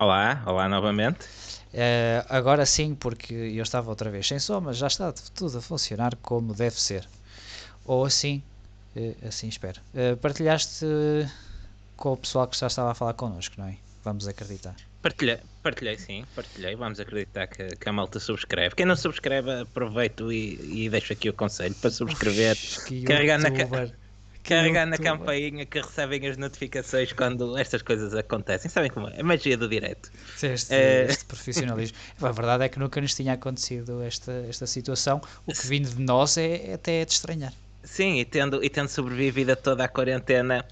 Olá, olá novamente. Eh, agora sim, porque eu estava outra vez sem som, mas já está tudo a funcionar como deve ser. Ou assim, eh, assim espero. Eh, partilhaste com o pessoal que já estava a falar connosco, não é? Vamos acreditar. Partilhei, partilhei sim, partilhei. Vamos acreditar que, que, a malta subscreve. Quem não subscreve, aproveito e, e deixo aqui o conselho para subscrever. Ux, carregar, na, Carregar na campainha que recebem as notificações quando estas coisas acontecem. Sabem como é? A magia do direto. Este, eh, este profissionalismo. a verdade é que nunca nos tinha acontecido esta, esta situação. O que vindo de nós é, é até de estranhar. Sim, e tendo, e tendo sobrevivido a toda a quarentena.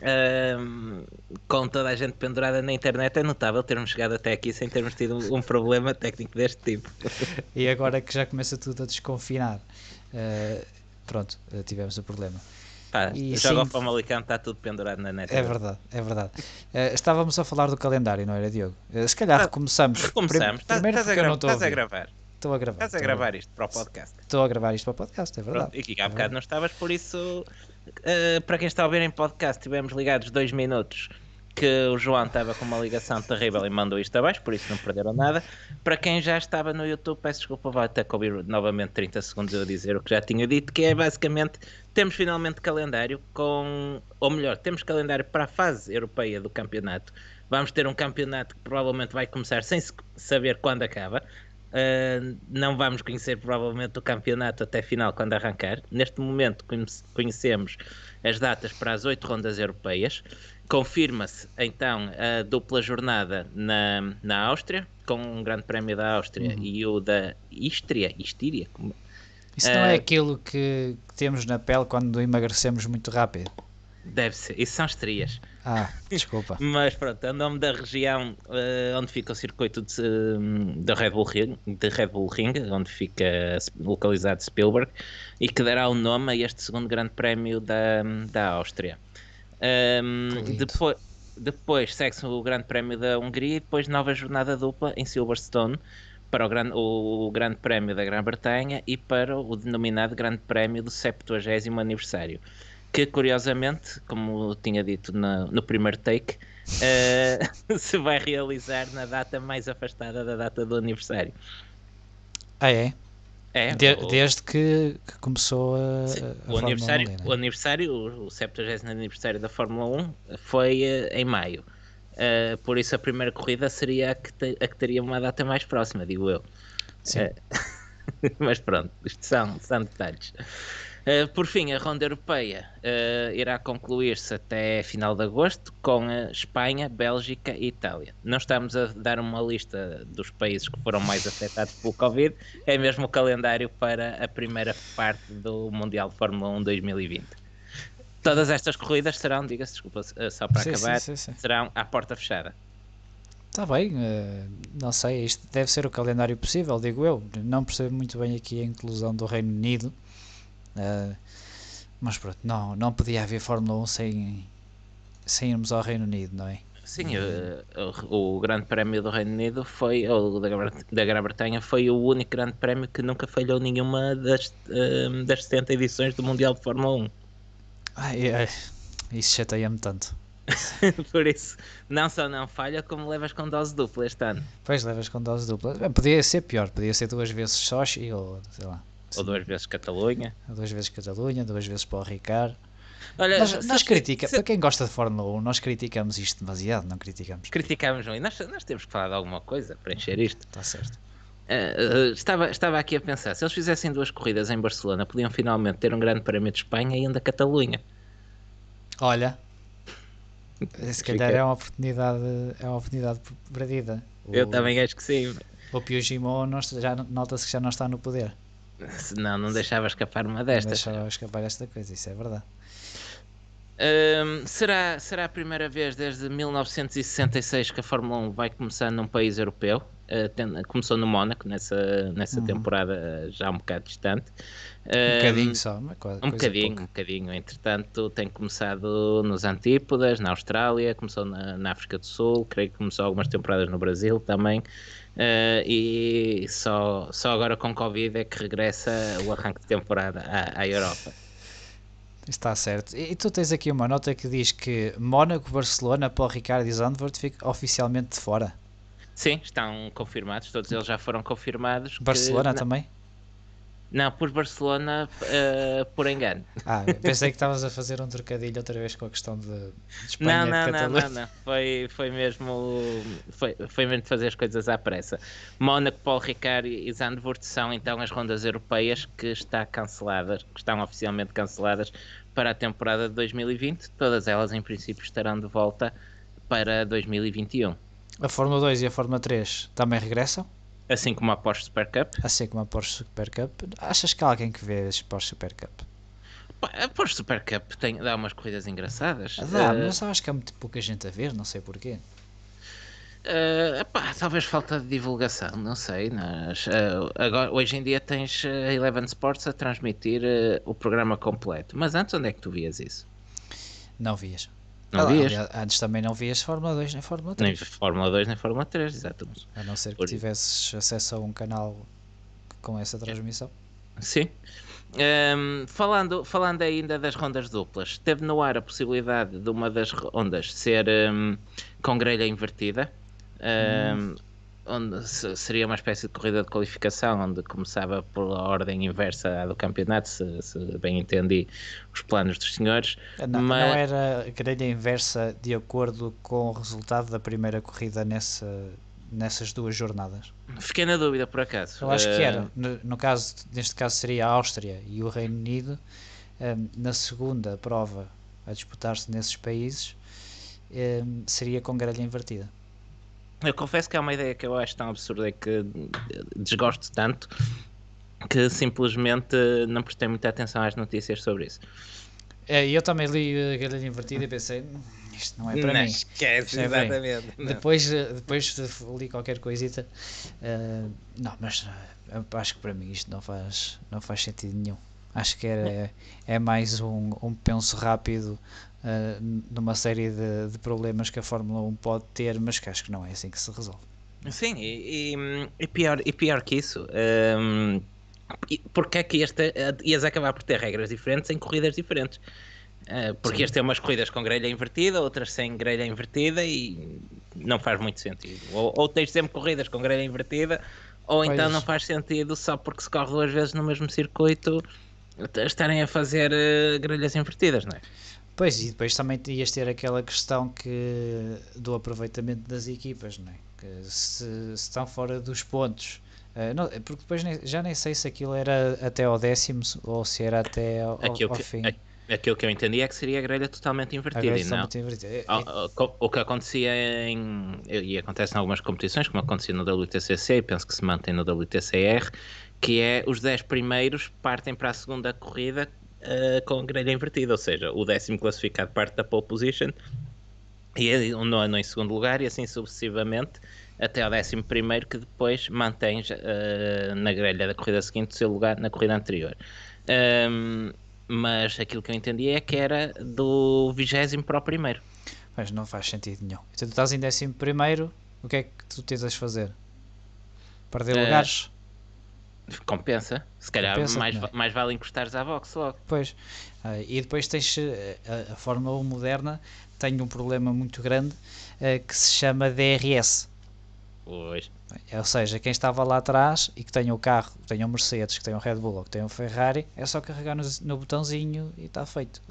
Um, ehm, com toda a gente pendurada na internet, é notável termos chegado até aqui sem termos tido um problema técnico deste tipo. E agora que já começa tudo a desconfinar, uh, pronto, eh, tivemos o problema. Pá, e joga sim, o Famalicão, está tudo pendurado na net. É né? verdade, é verdade. Uh, estávamos a falar do calendário, não era, Diogo? Uh, se calhar ah, recomeçamos. Recomeçamos. Tá- primeiro estás, não estás a, gravar. Estou a gravar. Estás a gravar isto para o podcast. Estou a gravar isto para o podcast, é verdade. Pronto, e aqui há é bocado não estavas, por isso, uh, para quem está a ouvir em podcast, tivemos ligados dois minutos que o João estava com uma ligação terrível e mandou isto abaixo, por isso não perderam nada. Para quem já estava no YouTube, peço desculpa, vou até cobrir novamente 30 segundos eu dizer o que já tinha dito, que é basicamente temos finalmente calendário com, ou melhor, temos calendário para a fase europeia do campeonato. Vamos ter um campeonato que provavelmente vai começar sem saber quando acaba. Uh, não vamos conhecer provavelmente o campeonato até final quando arrancar. Neste momento conhecemos as datas para as oito rondas europeias Confirma-se então a dupla jornada na, na Áustria, com um grande prémio da Áustria uhum. e o da Istria. Istíria? Como... Isso não é ah, aquilo que, que, temos na pele quando emagrecemos muito rápido? Deve ser, isso são estrias. Ah, desculpa. Mas pronto, é o nome da região uh, onde fica o circuito de, eh, de, Red Bull Ring, de Red Bull Ring, onde fica localizado Spielberg, e que dará o nome a este segundo grande prémio da, da Áustria. Um, depois, depois segue-se o Grande Prémio da Hungria e depois nova jornada dupla em Silverstone para o Grande, o, o grande Prémio da Grã-Bretanha e para o denominado Grande Prémio do 70 aniversário. Que curiosamente, como tinha dito no, no primeiro take, uh, se vai realizar na data mais afastada da data do aniversário. Ah, é? É, de, o... Desde que, que, começou a, Sim, a o, aniversário, 1, né? o aniversário, o 70 aniversário da Fórmula 1 foi uh, em maio. Uh, por isso a primeira corrida seria a que, te, a que teria uma data mais próxima, digo eu. Sim. Uh, mas pronto, isto são, são detalhes. Eh, por fim, a ronda europeia uh, irá concluir-se até final de agosto com Espanha, Bélgica e Itália. Não estamos a dar uma lista dos países que foram mais afetados pelo Covid, é mesmo o calendário para a primeira parte do Mundial de Fórmula 1 2020. Todas estas corridas serão, diga-se, desculpa, eh, só para sim, acabar, sim, sim, serão à porta fechada. Está bem, não sei, isto deve ser o calendário possível, digo eu. Não percebo muito bem aqui a inclusão do Reino Unido Uh, mas pronto, não, não podia haver Fórmula 1 sem, sem irmos ao Reino Unido, não é? Sim, ah, o, o, Grande Prémio do Reino Unido foi, ou da, Grã-Bretanha, foi o único Grande Prémio que nunca falhou nenhuma das, ah, das 70 edições do Mundial de Fórmula 1. Ai, ai, isso chateia-me tanto. Por isso, não só não falha, como levas com dose dupla este ano. Pois, levas com dose dupla. Podia ser pior, podia ser duas vezes sós e ou sei lá. Ou duas vezes Catalunha. duas vezes Catalunha, duas vezes para o Ricard. Olha, nós, nós critica, se... para quem gosta de Fórmula 1, nós criticamos isto demasiado, não criticamos. Criticamos, não. E nós, nós temos que falar de alguma coisa para encher uhum. isto. Está certo. Uh, estava, estava aqui a pensar, se eles fizessem duas corridas em Barcelona, podiam finalmente ter um grande parâmetro de Espanha e ainda Catalunha. Olha, se calhar é uma oportunidade, é uma oportunidade perdida. Eu também acho que sim. O Pio Gimon já nota-se que já não está no poder. Senão não deixava escapar uma destas. Não deixava escapar esta coisa, isso é verdade. será, será a primeira vez desde 1966 que a Fórmula 1 vai começar num país europeu? Uh, tem, começou no Mónaco nessa, nessa uhum. temporada já um bocado distante. Um bocadinho só, uma coisa, um bocadinho, um bocadinho. Entretanto, tem começado nos Antípodas, na Austrália, começou na, na, África do Sul, creio que começou algumas temporadas no Brasil também. Uh, e só, só agora com Covid é que regressa o arranque de temporada à, à Europa. Está certo. E, tu tens aqui uma nota que diz que Mónaco, Barcelona, Paul Ricardo e Zandvoort ficam oficialmente de fora. Sim, estão confirmados, todos eles já foram confirmados. Barcelona que... também? Não, por Barcelona, uh, por engano. Ah, pensei que estavas a fazer um trocadilho outra vez com a questão de, de Espanha. Não, não, não, não, não, Foi, foi mesmo foi, foi mesmo fazer as coisas à pressa. Mónaco, Paulo Ricard e Zandvoort são então as rondas europeias que está canceladas, que estão oficialmente canceladas para a temporada de 2020. Todas elas, em princípio, estarão de volta para 2021. A Fórmula 2 e a Fórmula 3 também regressam? Assim como a Porsche Super Cup? Assim como a Porsche Super Cup. Achas que há alguém que vê as Porsche Super Cup? A Porsche Super Cup tem, dá umas corridas engraçadas. Ah, dá, uh, mas acho que há muito pouca gente a ver, não sei porquê. Uh, epá, talvez falta de divulgação, não sei. Mas, uh, agora, hoje em dia tens a Eleven Sports a transmitir o programa completo. Mas antes onde é que tu vias isso? Não vias. Não ah, Antes também não vias Fórmula 2 nem Fórmula 3. Nem Fórmula 2 nem Fórmula 3, exato. A não ser que tivesses acesso a um canal com essa transmissão. Sim. Um, falando, falando ainda das rondas duplas, teve no ar a possibilidade de uma das rondas ser um, com grelha invertida. Um, hum onde seria uma espécie de corrida de qualificação, onde começava pela ordem inversa do campeonato, se, se, bem entendi os planos dos senhores. Ah, não, mas... não era grelha inversa de acordo com o resultado da primeira corrida nessa, nessas duas jornadas? Fiquei na dúvida, por acaso. Eu acho que era. Ah, no, no caso, neste caso seria a Áustria e o Reino Unido. Ah, na segunda prova a disputar-se nesses países, seria com grelha invertida. Eu confesso que é uma ideia que eu acho tão absurda e que desgosto tanto que simplesmente não prestei muita atenção às notícias sobre isso. É, eu também li a galinha Invertida e pensei, hum, isto não é para não mim. Esquece, é exatamente. Não. Depois, eh, depois li qualquer coisita. Uh, não, mas eh, acho que para mim isto não faz, não faz sentido nenhum. Acho que era, é, é mais um, um penso rápido ah, numa série de, de, problemas que a Fórmula 1 pode ter, mas que acho que não é assim que se resolve. Sim, e, e, e pior, e pior que isso. Um, ah, porque é que esta ah, ias acabar por ter regras diferentes em corridas diferentes? porque Sim. este é umas corridas com grelha invertida, outras sem grelha invertida e não faz muito sentido. Ou, ou tens sempre corridas com grelha invertida, ou então não faz sentido só porque se corre duas vezes no mesmo circuito estarem a fazer grelhas invertidas, não é? Pois, e depois também ias ter aquela questão que, do aproveitamento das equipas, não é? que se, se estão fora dos pontos. Uh, não, é porque depois nem, já nem sei se aquilo era até ao décimo ou se era até ao, aquilo ao que, fim. Aquilo que eu entendi é que seria a grelha totalmente invertida. Grelha é invertida. É, o, o, o, que acontecia em. e acontece em algumas competições, como acontecia no WTCC e penso que se mantém no WTCR, que é os 10 primeiros partem para a segunda corrida uh, com grelha invertida, ou seja, o décimo classificado parte da pole position e o é nono em segundo lugar e assim sucessivamente até ao décimo primeiro que depois mantém uh, na grelha da corrida seguinte o seu lugar na corrida anterior. Um, ehm, mas aquilo que eu entendi é que era do vigésimo para o primeiro. Mas não faz sentido nenhum. Então, tu estás em décimo primeiro, o que é que tu tens a fazer? Perder uh, lugares? Compensa. Se calhar Compensa, mais, é? mais vale encostares à box logo. Pois. Uh, e depois tens eh, a, a Fórmula 1 moderna tem um problema muito grande uh, que se chama DRS. Pois. É, ou seja, quem estava lá atrás e que tem o carro, que tem um Mercedes, que tem um Red Bull ou que tem um Ferrari, é só carregar no, no botãozinho e está feito.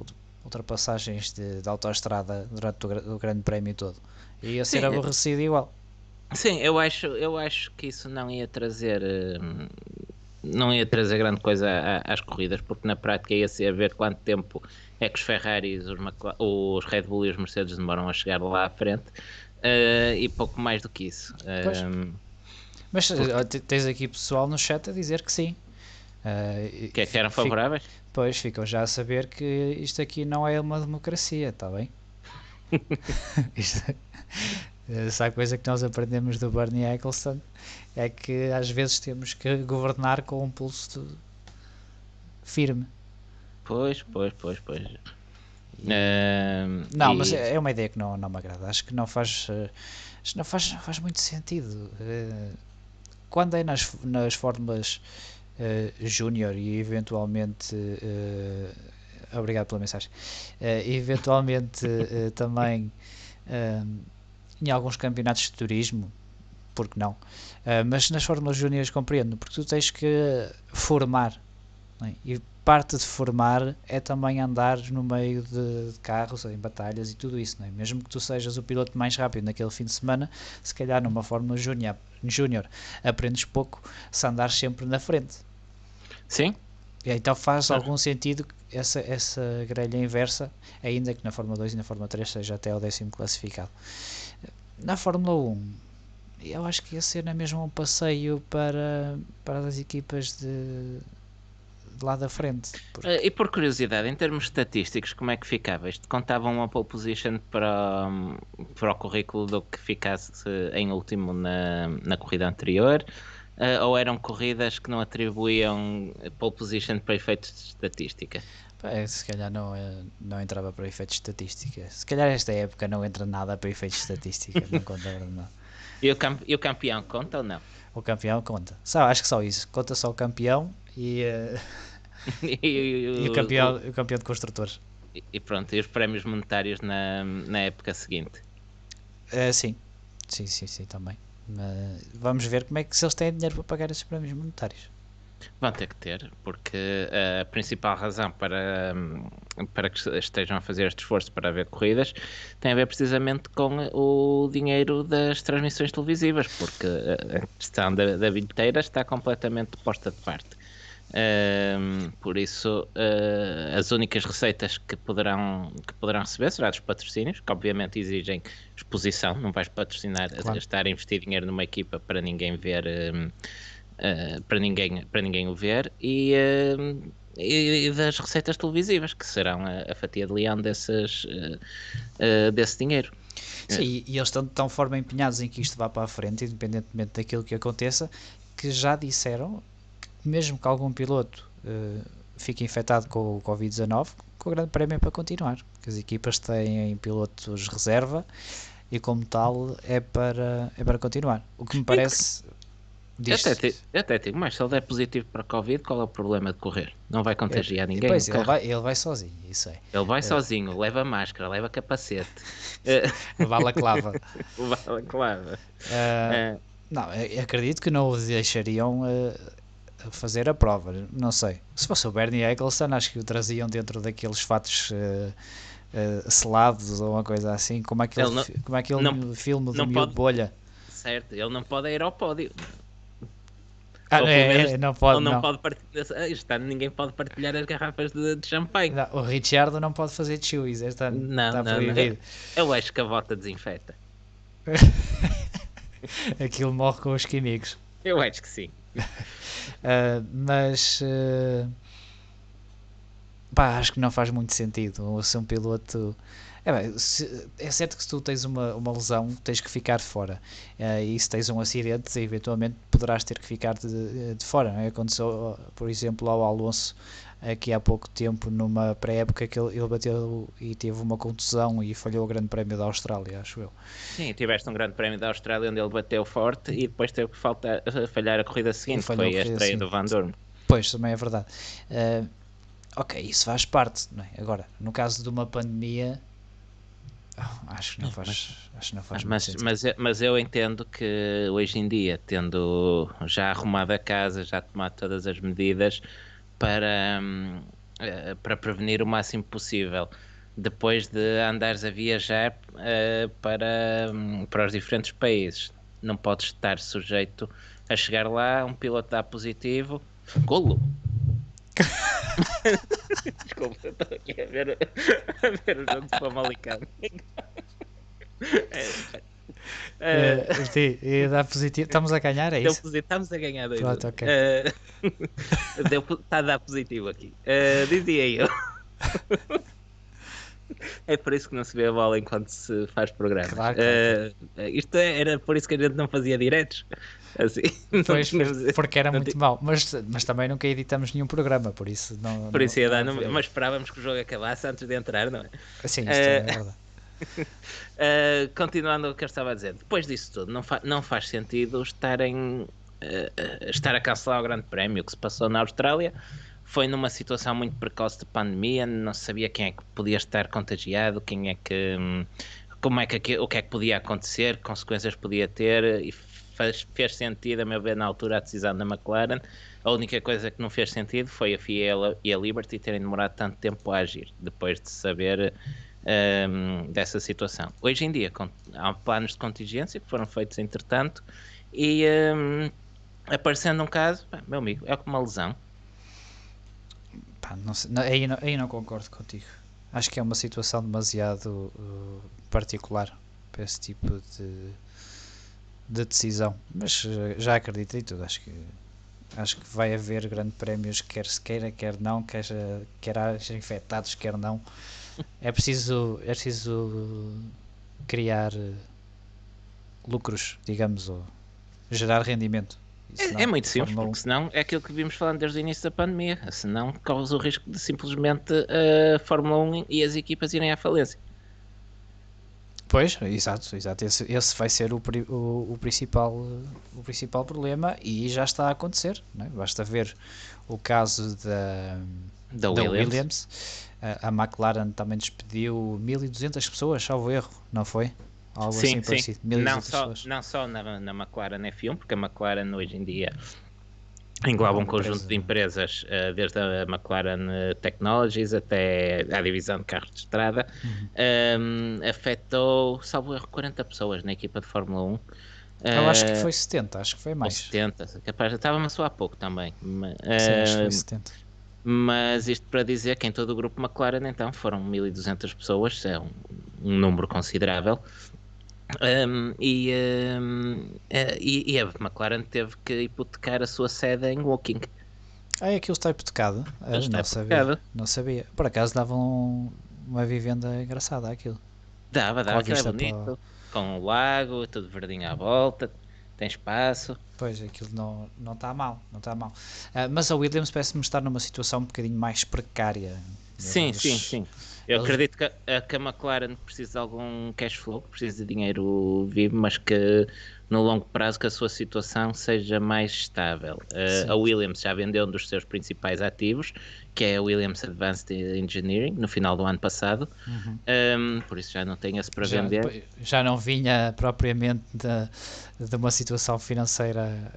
Ultrapassagens de, de autoestrada durante o, o, grande prémio todo. E ia ser aborrecido igual. Sim, eu acho, eu acho que isso não ia trazer. Hum, não ia trazer grande coisa às corridas, porque na prática ia ser ver quanto tempo é que os Ferraris, os, McLaren, os Red Bull e os Mercedes demoram a chegar lá à frente uh, e pouco mais do que isso. Uh, Mas porque... Eh, tens aqui pessoal no chat a dizer que sim. Uh, que é que eram favoráveis? Fico, pois, ficam já a saber que isto aqui não é uma democracia, está bem? isto, essa eh, coisa que nós aprendemos do Bernie Eccleston é que às vezes temos que governar com um pulso de... firme. Pois, pois, pois, pois. Uh, não, e... mas é uma ideia que não, não me agrada. Acho que não faz, eh, que não faz, faz muito sentido. Eh, quando é nas, nas fórmulas uh, júnior e eventualmente. Uh, obrigado pela mensagem. eventualmente também em alguns campeonatos de turismo, porque não? Uh, mas nas Fórmulas Júniores compreendo, porque tu tens que formar. É? E parte de formar é também andar no meio de, de carros, em batalhas e tudo isso. É? Mesmo que tu sejas o piloto mais rápido naquele fim de semana, se calhar numa Fórmula Júnior, aprendes pouco se andares sempre na frente. Sim. então faz claro. algum sentido essa, essa grelha inversa, ainda que na Fórmula 2 e na Fórmula 3 seja até o décimo classificado na Fórmula 1, eu acho que ia ser na mesma um passeio para, para as equipas de, de lá da frente. Porque... Eh, e por curiosidade, em termos estatísticos, como é que ficava? Isto contava uma pole position para, hum, para o currículo do que ficasse em último na, na corrida anterior? Eh, ou eram corridas que não atribuíam pole position para efeitos de estatística? É, se calhar não, eh, não entrava para efeitos de estatística. Se calhar esta época não entra nada para efeitos de estatística, não conta nada. E o, e o campeão conta ou não? O campeão conta. Só, acho que só isso. Conta só o campeão e, uh... e, e, e, o, campeão, o, o campeão de construtores. E, pronto, e os prémios monetários na, na época seguinte? Uh, sim. Sim, sim, sim, também. vamos ver como é que se eles têm dinheiro para pagar esses prémios monetários. Vão ter que ter, porque eh, a principal razão para, hum, para que estejam a fazer este esforço para haver corridas tem a ver precisamente com o dinheiro das transmissões televisivas, porque eh, a questão da, da bilheteira está completamente posta de parte. Um, por isso, uh, as únicas receitas que poderão, que poderão receber serão dos patrocínios, que obviamente exigem exposição, não vais patrocinar claro. estar a investir dinheiro numa equipa para ninguém ver. Um, eh, para, ninguém, para ninguém o ver, e, uh, e das receitas televisivas, que serão a, a fatia de leão desses, eh, desse dinheiro. Sim, e, e eles estão de tal forma empenhados em que isto vá para a frente, independentemente daquilo que aconteça, que já disseram que mesmo que algum piloto fique infectado com o Covid-19, com o grande prémio é para continuar, que as equipas têm pilotos reserva e como tal é para, é para continuar. O que me parece até, te, até digo mais, se ele der positivo para Covid, qual é o problema de correr? Não vai contagiar ele, é, ninguém. Pois, ele vai, ele vai sozinho, isso é. Ele vai é. sozinho, leva máscara, leva capacete. Levar é, clava. Levar clava. Uh, é, não, acredito que não o deixariam uh, fazer a prova, não sei. Se fosse o Bernie Eccleston, acho que o traziam dentro daqueles fatos... Eh, eh, selados ou uma coisa assim, como aquele, não, como aquele não, filme do não pode, bolha certo, ele não pode ir ao pódio. Ah, é, é, não pode, não. não. Pode partilhar, ah, este ano ninguém pode partilhar as garrafas de, de champanhe. Não, o Richard não pode fazer chewies este ano. Não, está não, proibido. Não. Eu acho que a bota desinfeta. Aquilo morre com os químicos. Eu acho que sim. uh, mas. Uh, pá, acho que não faz muito sentido. Se um piloto é, bem, se, é certo que se tu tens uma, uma lesão, tens que ficar fora. Uh, e se tens um acidente, eventualmente poderás ter que ficar de, eh, de fora. É? Aconteceu, oh, por exemplo, ao Alonso aqui há pouco tempo, numa pré-época que ele, ele, bateu e teve uma contusão e falhou o Grande Prémio da Austrália, acho eu. Sim, tiveste um Grande Prémio da Austrália onde ele bateu forte e depois teve que faltar, eh, falhar a corrida seguinte, foi a, corrida, estreia sim. do Van Dorn. Pois, também é verdade. Uh, ok, isso faz parte, é? Agora, no caso de uma pandemia, Acho que não, faz. Mas, acho que não faz mas, mas, mas, eu entendo que hoje em dia, tendo já arrumado a casa, já tomado todas as medidas para, hum, eh, para prevenir o máximo possível. Depois de andares a viajar eh, para, hum, para os diferentes países, não podes estar sujeito a chegar lá, um piloto dá positivo, golo, Desculpa, eu estou aqui a ver, a ver o jogo do Famalicão. É, é, uh, sim, dá positivo. Estamos a ganhar, é deu isso? Positivo. Estamos a ganhar dois. Pronto, okay. uh, deu, está a dar positivo aqui. Uh, dizia eu. É por isso que não se vê a bola enquanto se faz programa. Claro, é, claro. Uh, isto era por isso que a gente não fazia diretos. Assim, pois, tínhamos, porque era muito mau. Mas, mas também nunca editamos nenhum programa, por isso não. Por não, isso ia dar, não, mas esperávamos que o jogo acabasse antes de entrar, não é? Sim, isto uh, é eh, verdade. Uh, continuando o que eu estava a dizer, depois disso tudo, não, fa não faz sentido estarem, uh, estar a cancelar o Grande Prémio que se passou na Austrália. Foi numa situação muito precoce de pandemia, não sabia quem é que podia estar contagiado, quem é que. Hum, como é que, o que é que podia acontecer, que consequências podia ter, e faz, fez sentido, a meu ver, na altura, a decisão da McLaren. A única coisa que não fez sentido foi a FIA e a Liberty terem demorado tanto tempo a agir, depois de saber um, ehm, dessa situação. Hoje em dia, há planos de contingência que foram feitos entretanto, e um, ehm, aparecendo um caso, meu amigo, é como uma lesão. Pá, não sei, não, aí, não, aí não concordo contigo. Acho que é uma situação demasiado uh, particular para esse tipo de, de decisão. Mas eh, já acredito em tudo, acho que acho que vai haver grande prémios quer se queira, quer não, quer, eh, quer haja infectados, quer não. É preciso, é preciso criar eh, lucros, digamos, ou gerar rendimento. É, senão, é, é, muito simples, porque senão é aquilo que vimos falando desde o início da pandemia. Senão causa o risco de simplesmente a Fórmula 1 e as equipas irem à falência. Pois, exato, exato. Esse, esse vai ser o, o, o, principal, o principal problema e já está a acontecer. É? Basta ver o caso da, da, da Williams. Williams. A, a, McLaren também despediu 1.200 pessoas, salvo erro, não foi? Algo sim, assim sim. Não só, pessoas. não só na, na McLaren F1, porque a McLaren hoje em dia engloba um conjunto de empresas, eh, desde a McLaren eh, Technologies até a divisão de carros de estrada, uhum. um, afetou, salvo erro, 40 pessoas na equipa de Fórmula 1. Eu acho que eh, foi 70, acho que foi mais. 70, capaz, estava-me a soar pouco também. Sim, acho que foi 70. Mas isto para dizer que em todo o grupo McLaren, então, foram 1.200 pessoas, é um, um número considerável. Um, e, um, eh, e, e, a McLaren teve que hipotecar a sua sede em Woking. Ah, é aquilo está hipotecado? Ah, está não, hipotecado. Sabia, não sabia. Por acaso dava um, uma vivenda engraçada aquilo. Dava, dava, era bonito. Para... Com o lago, tudo verdinho à volta, tem espaço. Pois, aquilo não, não está mal, não está mal. Uh, mas a Williams parece-me estar numa situação um bocadinho mais precária. Sim, sim, sim eu Eles... acredito que a, que a McLaren precisa de algum cash flow, precisa de dinheiro vivo, mas que no longo prazo que a sua situação seja mais estável. Uh, a Williams já vendeu um dos seus principais ativos, que é a Williams Advanced Engineering, no final do ano passado, uhum. um, ehm, por isso já não tem esse para já, vender. Já não vinha propriamente de, de uma situação financeira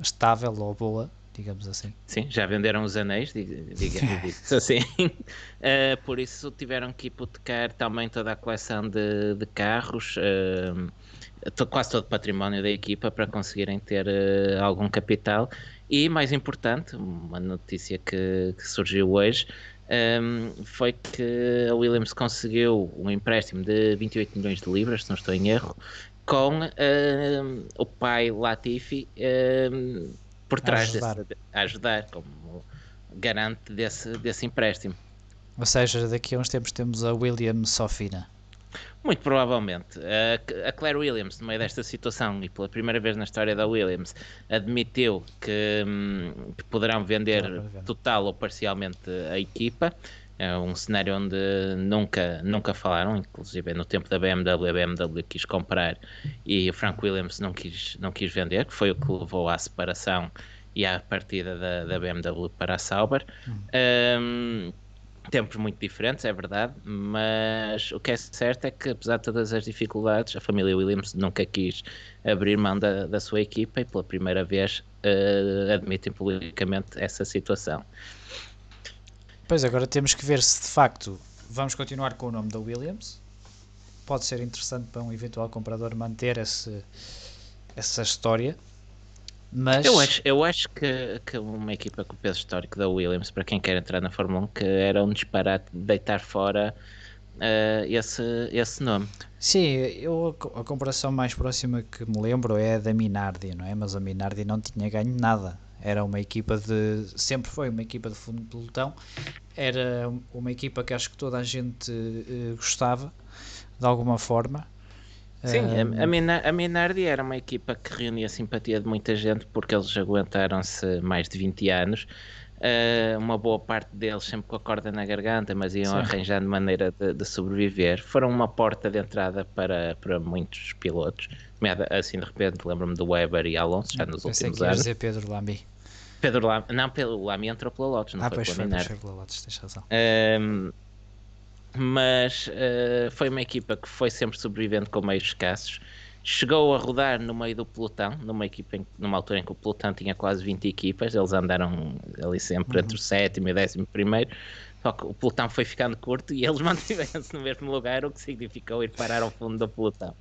estável ou boa, digamos assim. Sim, já venderam os anéis, digamos assim. Uh, por isso tiveram que hipotecar também toda a coleção de, de carros, uh, quase todo o património da equipa para conseguirem ter uh, algum capital. E mais importante, uma notícia que, que surgiu hoje. Um, ehm, foi que a Williams conseguiu um empréstimo de 28 milhões de libras, se não estou em erro, com uh, o pai Latifi uh, por trás a ajudar, desse, a ajudar como garante desse, desse empréstimo. Ou seja, daqui a uns tempos temos a Williams Sofina. Muito provavelmente. A Claire Williams, no meio desta situação e pela primeira vez na história da Williams, admitiu que, hum, que poderão vender total ou parcialmente a equipa é um cenário onde nunca, nunca falaram, inclusive no tempo da BMW, a BMW quis comprar e o Frank Williams não quis, não quis vender, que foi o que levou à separação e à partida da, da BMW para a Sauber. Um, hum, tempos muito diferentes, é verdade, mas o que é certo é que, apesar de todas as dificuldades, a família Williams nunca quis abrir mão da, da sua equipa e, pela primeira vez, uh, admitem publicamente essa situação. Pois agora temos que ver se de facto vamos continuar com o nome da Williams. Pode ser interessante para um eventual comprador manter esse, essa história. Mas... Eu acho, eu acho que, que uma equipa com o peso histórico da Williams, para quem quer entrar na Fórmula 1, que era um disparate deitar fora uh, esse, esse nome. Sim, eu, a comparação mais próxima que me lembro é a da Minardi, não é? Mas a Minardi não tinha ganho nada. Era uma equipa de. Sempre foi uma equipa de fundo de pelotão. Era uma equipa que acho que toda a gente uh, gostava, de alguma forma. Sim, a, eh, a Minardi era uma equipa que reunia a simpatia de muita gente porque eles aguentaram-se mais de 20 anos. Uh, uma boa parte deles sempre com a corda na garganta, mas iam Sim. arranjando maneira de, de, sobreviver. Foram uma porta de entrada para, para muitos pilotos. Assim, de repente, lembro-me do Weber e Alonso, já hum, nos últimos anos. Pedro Lambi. Pedro Lam... Não, pelo Lamy entrou pela Lotus, não ah, foi pois pela foi, Minerva. Pois pela Lotus, tens razão. Um, mas uh, foi uma equipa que foi sempre sobrevivente com meios escassos. Chegou a rodar no meio do pelotão, numa, equipa em, numa altura em que o pelotão tinha quase 20 equipas, eles andaram ali sempre uhum. entre o uhum. sétimo e o décimo primeiro. Só que o pelotão foi ficando curto e eles mantiveram-se no mesmo lugar, o que significou ir parar ao fundo do pelotão.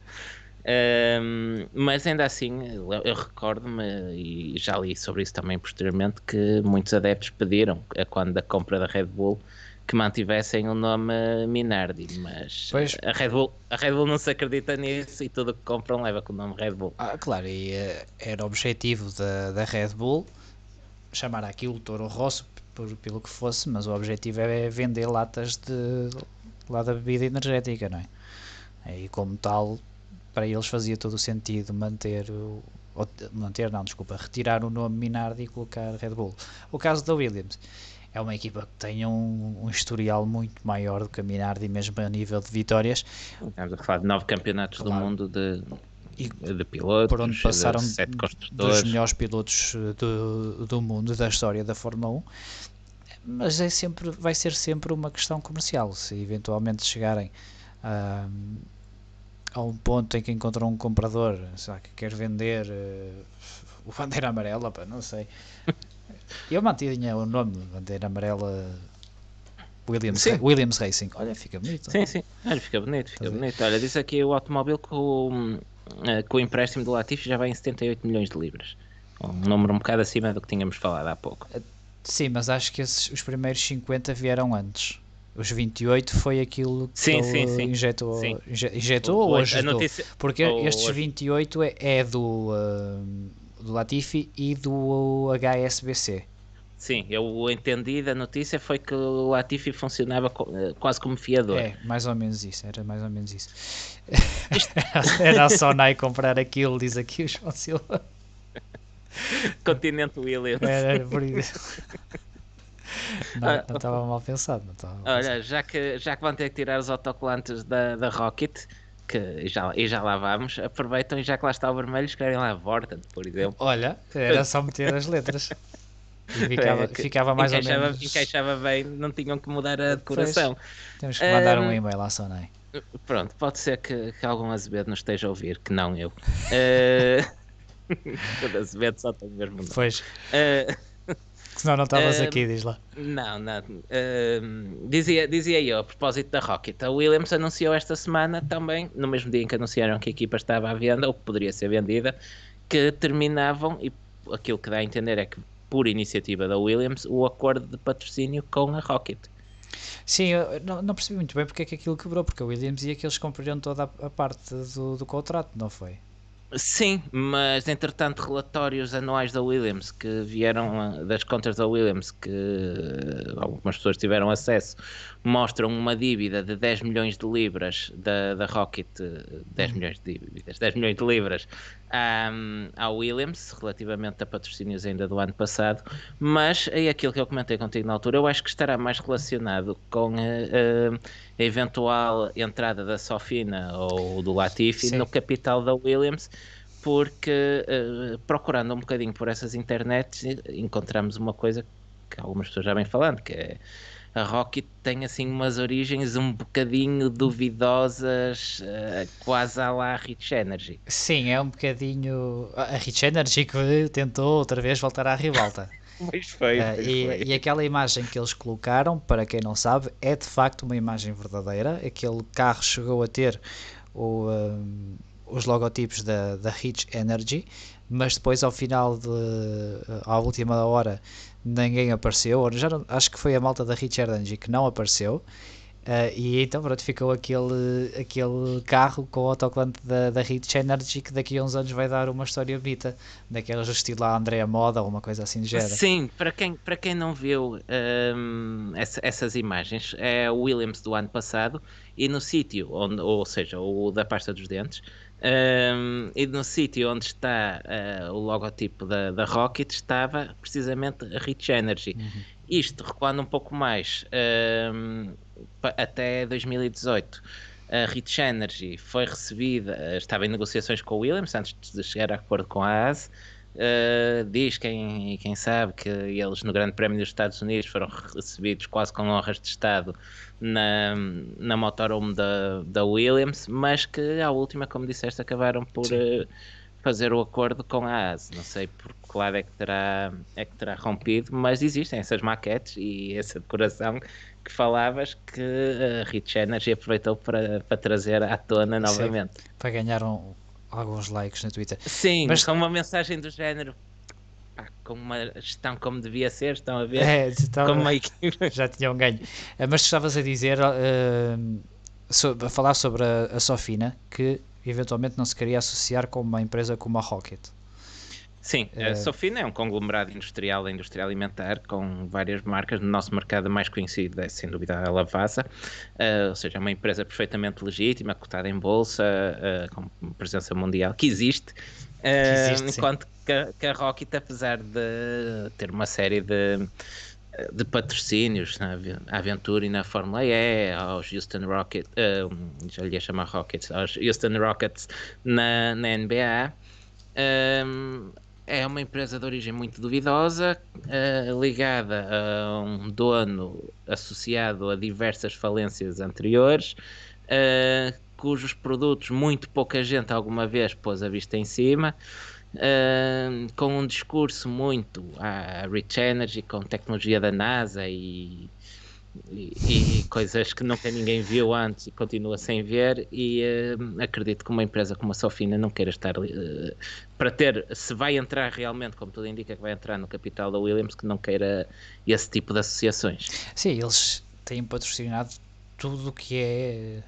Um, mas ainda assim, eu, eu recordo-me, e já li sobre isso também posteriormente, que muitos adeptos pediram, quando a compra da Red Bull, que mantivessem o nome Minardi, mas pois. a Red, Bull, a Red Bull não se acredita nisso e tudo o que compram leva com o nome Red Bull. Ah, claro, e eh, era objetivo da, da Red Bull chamar aquilo Toro Rosso, por, pelo que fosse, mas o objetivo é vender latas de lá da bebida energética, não é? E como tal, para eles fazia todo o sentido manter o, manter não, desculpa, retirar o nome Minardi e colocar Red Bull. O caso da Williams é uma equipa que tem um, um historial muito maior do que a Minardi, mesmo a nível de vitórias. Estamos a falar de nove campeonatos claro. do mundo de, e de pilotos, por onde passaram dos melhores pilotos eh, do, do mundo da história da Fórmula 1. Mas é sempre, vai ser sempre uma questão comercial. Se eventualmente chegarem a. Uh, há um ponto em que encontrou um comprador sabe, que quer vender uh, o Bandeira Amarela, pá, não sei. Eu mantinha o nome Bandeira Amarela Williams, Williams Racing. Olha, fica bonito. Sim, sim. Olha, fica bonito, fica bonito. Olha, diz aqui o automóvel com, com eh, o empréstimo do Latifi já vai em 78 milhões de libras. Um número um bocado acima do que tínhamos falado há pouco. Sim, mas acho que esses, os primeiros 50 vieram antes os 28 foi aquilo que sim, sim, sim. injetou, sim. injetou o, ou ajudou? Notícia... Porque o, estes 28 é, é do, uh, do Latifi e do HSBC. Sim, eu entendi da notícia foi que o Latifi funcionava eh, quase como fiador. É, mais ou menos isso, era mais ou menos isso. Isto... era só Sonai comprar aquilo, diz aqui o João Silva. Continente Williams. Era, por isso. não, ah, não estava mal pensado. Não estava Olha, pensado. Já, que, já que vão ter que tirar os autocolantes da, da Rocket, que já, e já lá vamos, aproveitam e já que lá está o vermelho, escrevem lá Vorten, por exemplo. Olha, era só meter as letras. E ficava, é, ficava mais ou menos. Encaixava bem, não tinham que mudar a decoração. Pois, temos que mandar um, um e-mail à Sonei. Pronto, pode ser que, que algum azevedo nos esteja a ouvir, que não eu. uh... Eh, azevedo só tem mesmo. Pois. Uh senão não estavas uh, aqui, diz lá. Não, não. Uh, dizia, dizia eu, a propósito da Rocket, a Williams anunciou esta semana também, no mesmo dia em que anunciaram que a equipa estava à venda, ou que poderia ser vendida, que terminavam, e aquilo que dá a entender é que, por iniciativa da Williams, o acordo de patrocínio com a Rocket. Sim, não, não, percebi muito bem porque é que aquilo quebrou, porque a Williams ia que eles cumpriram toda a, a parte do, do contrato, não foi? Sim, mas entretanto relatórios anuais da Williams que vieram das contas da Williams que eh, algumas pessoas tiveram acesso mostram uma dívida de 10 milhões de libras da, da Rocket, 10 eh, uhum. milhões de dívidas, 10 milhões de libras um, à Williams, relativamente a patrocínios ainda do ano passado, mas é aquilo que eu comentei contigo na altura, eu acho que estará mais relacionado com a, eh, eh, a eventual entrada da Sofina ou do Latifi Sim. no capital da Williams, porque uh, procurando um bocadinho por essas internets encontramos uma coisa que algumas pessoas já vêm falando, que é a Rocket tem assim umas origens um bocadinho duvidosas, eh, quase à la Rich Energy. Sim, é um bocadinho a Rich Energy que tentou outra vez voltar à revolta. Mas feio. uh, e, e, aquela imagem que eles colocaram, para quem não sabe, é de facto uma imagem verdadeira. Aquele carro chegou a ter o, um, eh, os logotipos da, da Rich Energy, mas depois, ao final, de, eh, à última hora, ninguém apareceu, ou já não, acho que foi a malta da Richard Angie que não apareceu. Uh, e então pronto, ficou aquele, aquele carro com o autocolante da, da Rich Energy que daqui a uns anos vai dar uma história bonita, daqueles estilo lá Andrea Moda ou uma coisa assim de género. Sim, para quem, para quem não viu um, ehm, essa, essas imagens, é o Williams do ano passado e no sítio, onde, ou seja, o da pasta dos dentes, um, e no sítio onde está uh, o logotipo da, da, Rocket estava precisamente a Rich Energy. Uhum. Isto recuando um pouco mais um, até 2018. A Rich Energy foi recebida, estava em negociações com o Williams antes de chegar a acordo com a ASE Uh, diz quem, quem sabe que eles no Grande Prémio dos Estados Unidos foram recebidos quase com honras de Estado na, na motorhome da, da Williams, mas que à última, como disseste, acabaram por uh, fazer o acordo com a AS. Não sei por que lado é que terá, é que terá rompido, mas existem essas maquetes e essa decoração que falavas que a eh, Rich Energy aproveitou para, para trazer à tona novamente. Sim, para ganhar um, alguns likes no Twitter. Sim, mas com uma mensagem do género. como uma como devia ser, estão a ver? É, como é que... Já tinham ganho. Eh, mas tu estavas a dizer, uh, eh, sobre, a falar sobre a, a Sofina, que eventualmente não se queria associar com uma empresa como a Rocket. Sim, a é. Sofina é um conglomerado industrial e é industrial alimentar com várias marcas. No nosso mercado, a mais conhecida é sem dúvida a Lavasa, uh, ou seja, é uma empresa perfeitamente legítima, cotada em bolsa, uh, com presença mundial, que existe. Uh, que existe enquanto que a, que a Rocket, apesar de ter uma série de de patrocínios na Aventura e na Fórmula E, aos Houston Rockets, um, já lhe ia chamar Rockets, aos Houston Rockets na, na NBA. Um, é uma empresa de origem muito duvidosa, uh, ligada a um dono associado a diversas falências anteriores, uh, cujos produtos muito pouca gente alguma vez pôs a vista em cima. Uh, com um discurso muito à ah, Rich Energy, com tecnologia da NASA e e, e, coisas que nunca ninguém viu antes e continua sem ver e uh, acredito que uma empresa como a Sofina não queira estar uh, para ter, se vai entrar realmente, como tudo indica que vai entrar no capital da Williams, que não queira esse tipo de associações. Sim, eles têm patrocinado tudo o que é,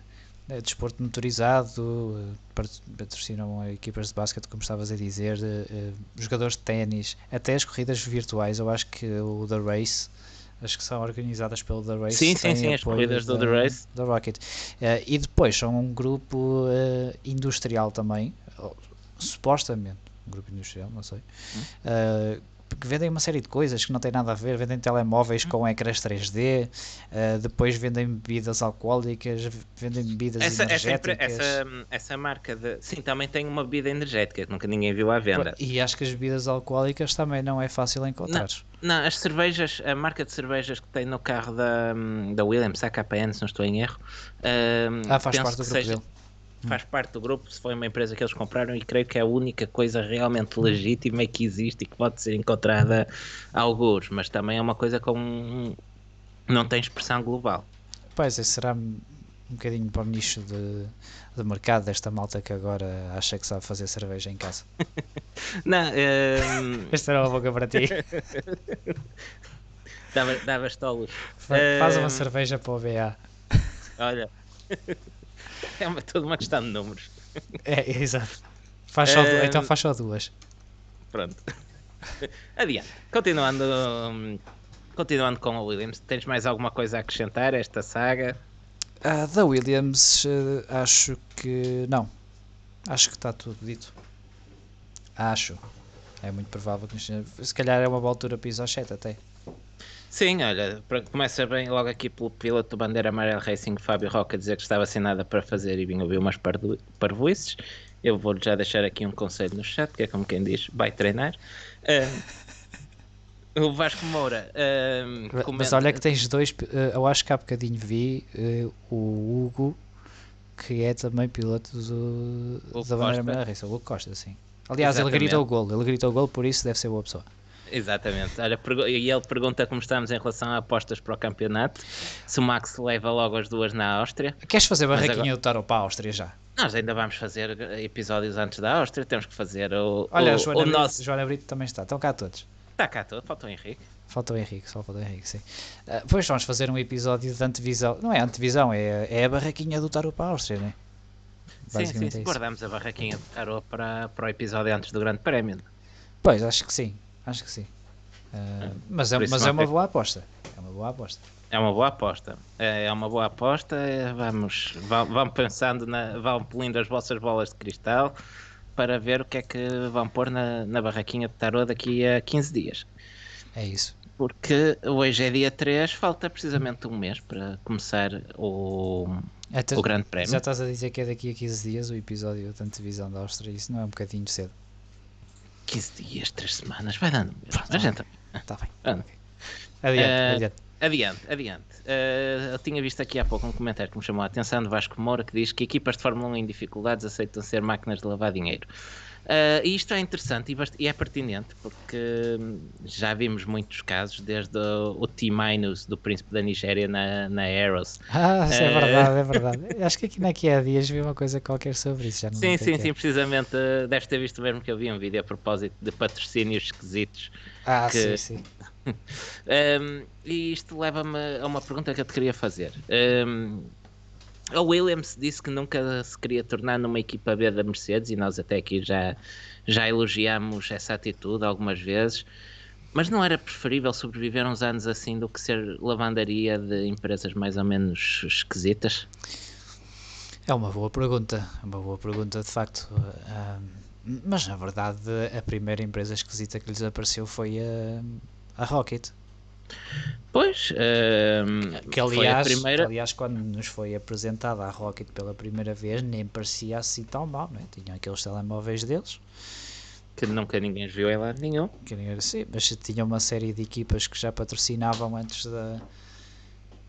é desporto motorizado, eh, patrocinam equipas de basquete, como estavas a dizer, de, jogadores de ténis, até as corridas virtuais, eu acho que o The Race as que são organizadas pelo The Race. Sim, sim, sim, as corridas do The Race. Da Rocket. Uh, e depois são um grupo uh, industrial também, supostamente, um grupo industrial, não sei, uh, porque vendem uma série de coisas que não têm nada a ver, vendem telemóveis uhum. com ecrãs 3D, uh, eh, depois vendem bebidas alcoólicas, vendem bebidas essa, energéticas. Essa, essa, essa marca, de, sim, também tem uma bebida energética que nunca ninguém viu à venda. E acho que as bebidas alcoólicas também não é fácil encontrar. Não, não as cervejas, a marca de cervejas que tem no carro da, hum, da Williams, a KPN, se não estou em erro, uh, ah, faz parte do Brasil. seja, Uhum. faz parte do grupo, se foi uma empresa que eles compraram e creio que é a única coisa realmente uhum. legítima que existe e que pode ser encontrada a alguns, mas também é uma coisa com não tem expressão global. Pois é, será um bocadinho para o nicho de, de mercado desta malta que agora acha que sabe fazer cerveja em casa. não, ehm, Esta era uma boca para ti. Davas tolos. Faz uma ehm, cerveja para o BA. Olha. É uma, toda uma questão de números. É, é exato. Faz só, então faz só duas. Pronto. Adiante. Continuando, hum, continuando com a Williams, tens mais alguma coisa a acrescentar a esta saga? Ah, da Williams, eh, acho que não. Acho que está tudo dito. Acho. É muito provável que se calhar é uma boa altura para ao 7 até. Sim, olha, começa bem logo aqui pelo piloto do Bandeira Amarelo Racing, Fábio Roca, dizer que estava sem nada para fazer e vim ouvir umas parvoices. Eu vou já deixar aqui um conselho no chat, que é como quem diz, vai treinar. Uh, o Vasco Moura. Uh, comenta... Mas olha que tens dois, ah, eu acho que há bocadinho vi uh, o Hugo, que é também piloto do, da Bandeira Amarelo Racing, o Hugo Costa, sim. Aliás, Exatamente. ele gritou o gol, ele gritou o gol, por isso deve ser boa pessoa. Exatamente. Olha, e ele pergunta como estamos em relação a apostas para o campeonato. Se o Max leva logo as duas na Áustria. Queres fazer barraquinha agora... do Tarot para a Áustria já? Nós ainda vamos fazer episódios antes da Áustria, temos que fazer o. Olha, o, a Joana, o Brito, nosso... Joana Brito também está, estão cá todos. Está cá todos falta o Henrique. Falta o Henrique, só falta o Henrique, sim. Uh, pois vamos fazer um episódio de antevisão. Não é antevisão, é, é a barraquinha do Tarot para a Áustria, não é? Sim, sim, é guardamos a barraquinha do Tarot para, para o episódio antes do Grande Prémio. Pois, acho que sim. Acho que sim. Uh, mas é, mas é uma boa aposta. É uma boa aposta. É uma boa aposta. É, é uma boa aposta. É, vamos, vão, vão pensando, na, vão polindo as vossas bolas de cristal para ver o que é que vão pôr na, na barraquinha de tarô daqui a 15 dias. É isso. Porque hoje é dia 3, falta precisamente um mês para começar o, Até, tá- o Grande Prémio. Já estás a dizer que é daqui a 15 dias o episódio da televisão da Áustria, isso não é um bocadinho cedo? 15 dias, 3 semanas, vai dando. Tá Pronto, mas então. Está bem. Adiante, adiante. Adiante, adiante. Uh, eu tinha visto aqui há pouco um comentário que me chamou a atenção do Vasco Moura que diz que equipas de Fórmula 1 em dificuldades aceitam ser máquinas de lavar dinheiro. Uh, e isto é interessante e, e, é pertinente porque hum, já vimos muitos casos, desde o, o T-Minus do príncipe da Nigéria na, na Eros. Ah, é ah, verdade, é verdade. Acho que aqui naquele é dias vi uma coisa qualquer sobre isso. Já não sim, sim, é. sim, precisamente. Ah, deves ter visto mesmo que eu vi um vídeo a propósito de patrocínios esquisitos. Ah, que... sim, sim. um, e isto leva-me a uma pergunta que eu te queria fazer. Um, a Williams disse que nunca se queria tornar numa equipa B da Mercedes e nós até aqui já, já elogiamos essa atitude algumas vezes. Mas não era preferível sobreviver uns anos assim do que ser lavandaria de empresas mais ou menos esquisitas? É uma boa pergunta, é uma boa pergunta de facto. Um, mas na verdade a primeira empresa esquisita que lhes apareceu foi a, a Rocket. Pois, uh, que, aliás, primeira... que, aliás, quando nos foi apresentada a Rocket pela primeira vez, nem parecia assim tão mal, não é? Tinham aqueles telemóveis deles. Que nunca ninguém viu em lado nenhum. Que ninguém, sim, mas tinha uma série de equipas que já patrocinavam antes da,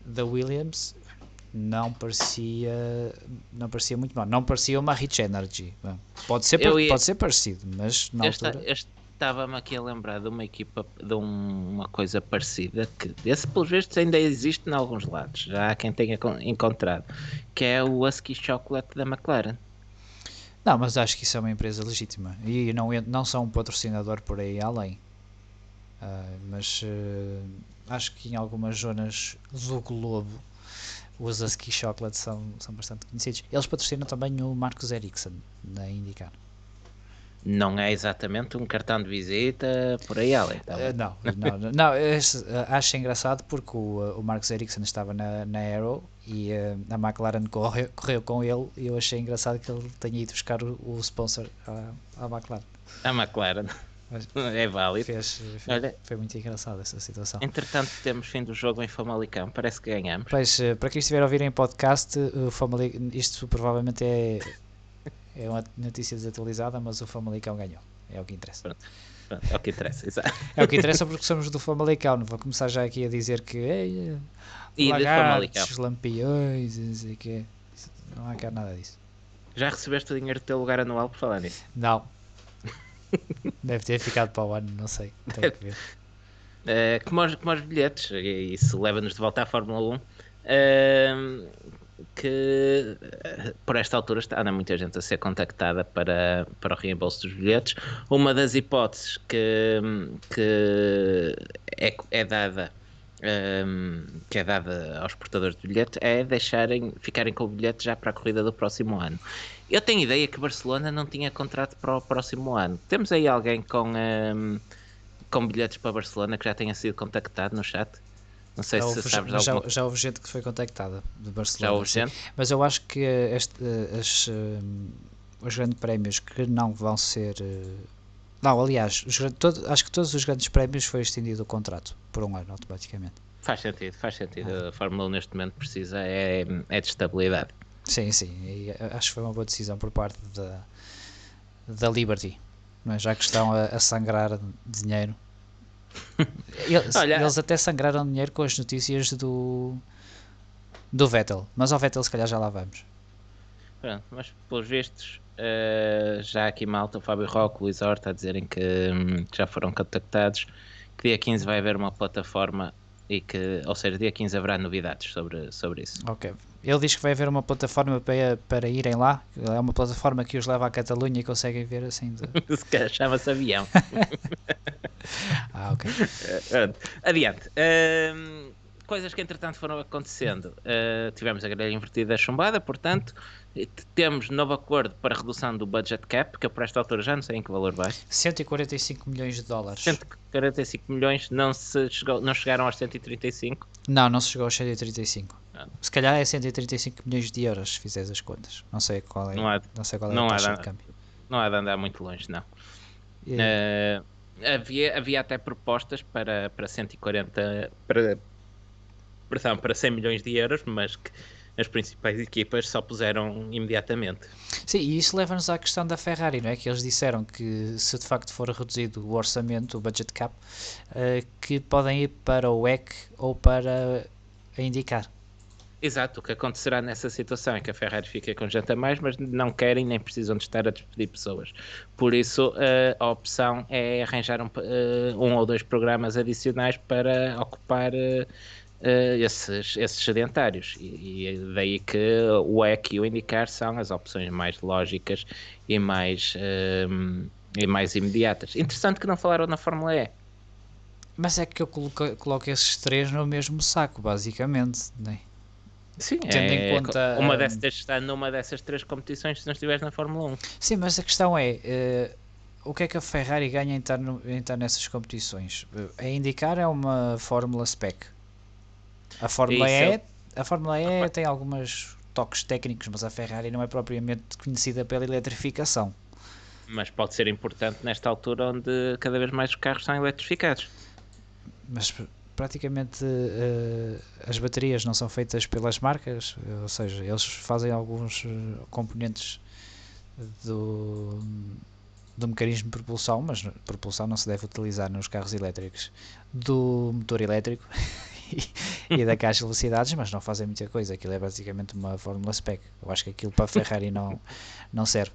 da Williams. Não parecia, não parecia muito mal. Não parecia uma Rich Energy. pode ser, pode ser parecido, mas na esta, altura... Esta estava-me aqui a lembrar de uma equipa, de uma coisa parecida, que esse, pelos vistos, ainda existe em alguns lados, já há quem tenha encontrado, que é o Husky Chocolate da McLaren. Não, mas acho que isso é uma empresa legítima e não, não são um patrocinador por aí além. Uh, mas uh, acho que em algumas zonas do globo os Husky Chocolate são, são bastante conhecidos. Eles patrocinam também o Marcos Ericsson, da indicar não é exatamente um cartão de visita por aí Ale. Tá eh, não, não, não, não eh, acho engraçado porque o, eh, o Marcos Ericsson estava na, na Arrow e a McLaren correu, correu com ele e eu achei engraçado que ele tenha ido buscar o, o sponsor à, McLaren. A McLaren. Mas é válido. Fez, foi, Olha, foi muito engraçado essa situação. Entretanto, temos fim do jogo em Famalicão, parece que ganhamos. Pois, para quem estiver a ouvir em podcast, Famalicão, isto provavelmente é é uma notícia desatualizada, mas o Famalicão ganhou. É o que interessa. Pronto. Pronto. É o que interessa, exato. é o que interessa porque somos do Famalicão. Não vou começar já aqui a dizer que ei, eh, e lagartos, lampiões, não sei o quê. Não há cá nada disso. Já recebeste o dinheiro do teu lugar anual por falar nisso? Não. Deve ter ficado para o ano, não sei. Tenho que ver. Uh, como, como bilhetes, e isso leva-nos de volta à Fórmula 1. Uh, ehm, que eh, por esta altura está, anda muita gente a ser contactada para, para o reembolso dos bilhetes. Uma das hipóteses que, que é, é dada um, ehm, que é dada aos portadores de bilhete é deixarem, ficarem com o bilhete já para a corrida do próximo ano. Eu tenho ideia que Barcelona não tinha contrato para o próximo ano. Temos aí alguém com, um, ehm, com bilhetes para Barcelona que já tenha sido contactado no chat? Não sei já se houve, sabes já, alguma... já houve gente que foi contactada de Barcelona. Já houve gente? Mas eu acho que este, eh, as, eh, os grandes prémios que não vão ser. Eh, não, aliás, os, todo, acho que todos os grandes prémios foi estendido o contrato por um ano automaticamente. Faz sentido, faz sentido. Ah. A Fórmula 1 neste momento precisa é, é de estabilidade. Sim, sim. E acho que foi uma boa decisão por parte da, da Liberty. é já que estão a, a sangrar dinheiro Eles, eles, até sangraram dinheiro com as notícias do, do Vettel, mas ao Vettel se calhar já lá vamos. Pronto, mas pelos vistos, uh, já aqui malta, o Fábio Roque, o Luís Horta a dizerem que, um, que já foram contactados. Que dia 15 vai haver uma plataforma e que ao ser dia 15 haverá novidades sobre, sobre isso. Ok. Ele diz que vai haver uma plataforma para, para irem lá, é uma plataforma que os leva à Catalunha e conseguem ver assim. De... chama-se avião. ah, ok. Adiante. Um, coisas que entretanto foram acontecendo. Uh, tivemos a grelha invertida chumbada, portanto, temos novo acordo para redução do budget cap, que eu por esta altura já não sei em que valor vai. 145 milhões de dólares. 145 milhões, não, se chegou, não chegaram aos 135? Não, não se chegou aos 135. Ah. Se calhar é 135 milhões de euros, se fizeres as contas. Não sei qual é, não há, não sei qual é não a taxa de, de câmbio. Não há de andar muito longe, não. Uh, havia, havia até propostas para, para 140, para perdão, para 100 milhões de euros, mas que as principais equipas só puseram imediatamente. Sim, e isso leva-nos à questão da Ferrari, não é? Que eles disseram que se de facto for reduzido o orçamento, o budget cap, uh, que podem ir para o EC ou para a indicar. Exato, o que acontecerá nessa situação é que a Ferrari fica com gente a mais, mas não querem nem precisam de estar a despedir pessoas. Por isso, uh, a opção é arranjar um, uh, um, ou dois programas adicionais para ocupar uh, esses, esses sedentários. E, e, é daí que o EC e o indicar são as opções mais lógicas e mais, uh, e mais imediatas. Interessante que não falaram na Fórmula E. Mas é que eu coloco, coloco esses três no mesmo saco, basicamente. Né? Sim, tendo é, em conta. Uma eh, dessas está numa dessas três competições se não estiveres na Fórmula 1. Sim, mas a questão é. Uh, o que é que a Ferrari ganha em estar, no, em estar nessas competições? A indicar é uma Fórmula Spec. É a Fórmula E, a Fórmula E tem alguns toques técnicos, mas a Ferrari não é propriamente conhecida pela eletrificação. Mas pode ser importante nesta altura onde cada vez mais os carros são eletrificados. Mas praticamente uh, as baterias não são feitas pelas marcas, ou seja, eles fazem alguns eh, componentes do, do mecanismo de propulsão, mas propulsão não se deve utilizar nos carros elétricos, do motor elétrico e da caixa de velocidades, mas não fazem muita coisa. Aquilo é basicamente uma Fórmula Spec. Eu acho que aquilo para a Ferrari não, não serve.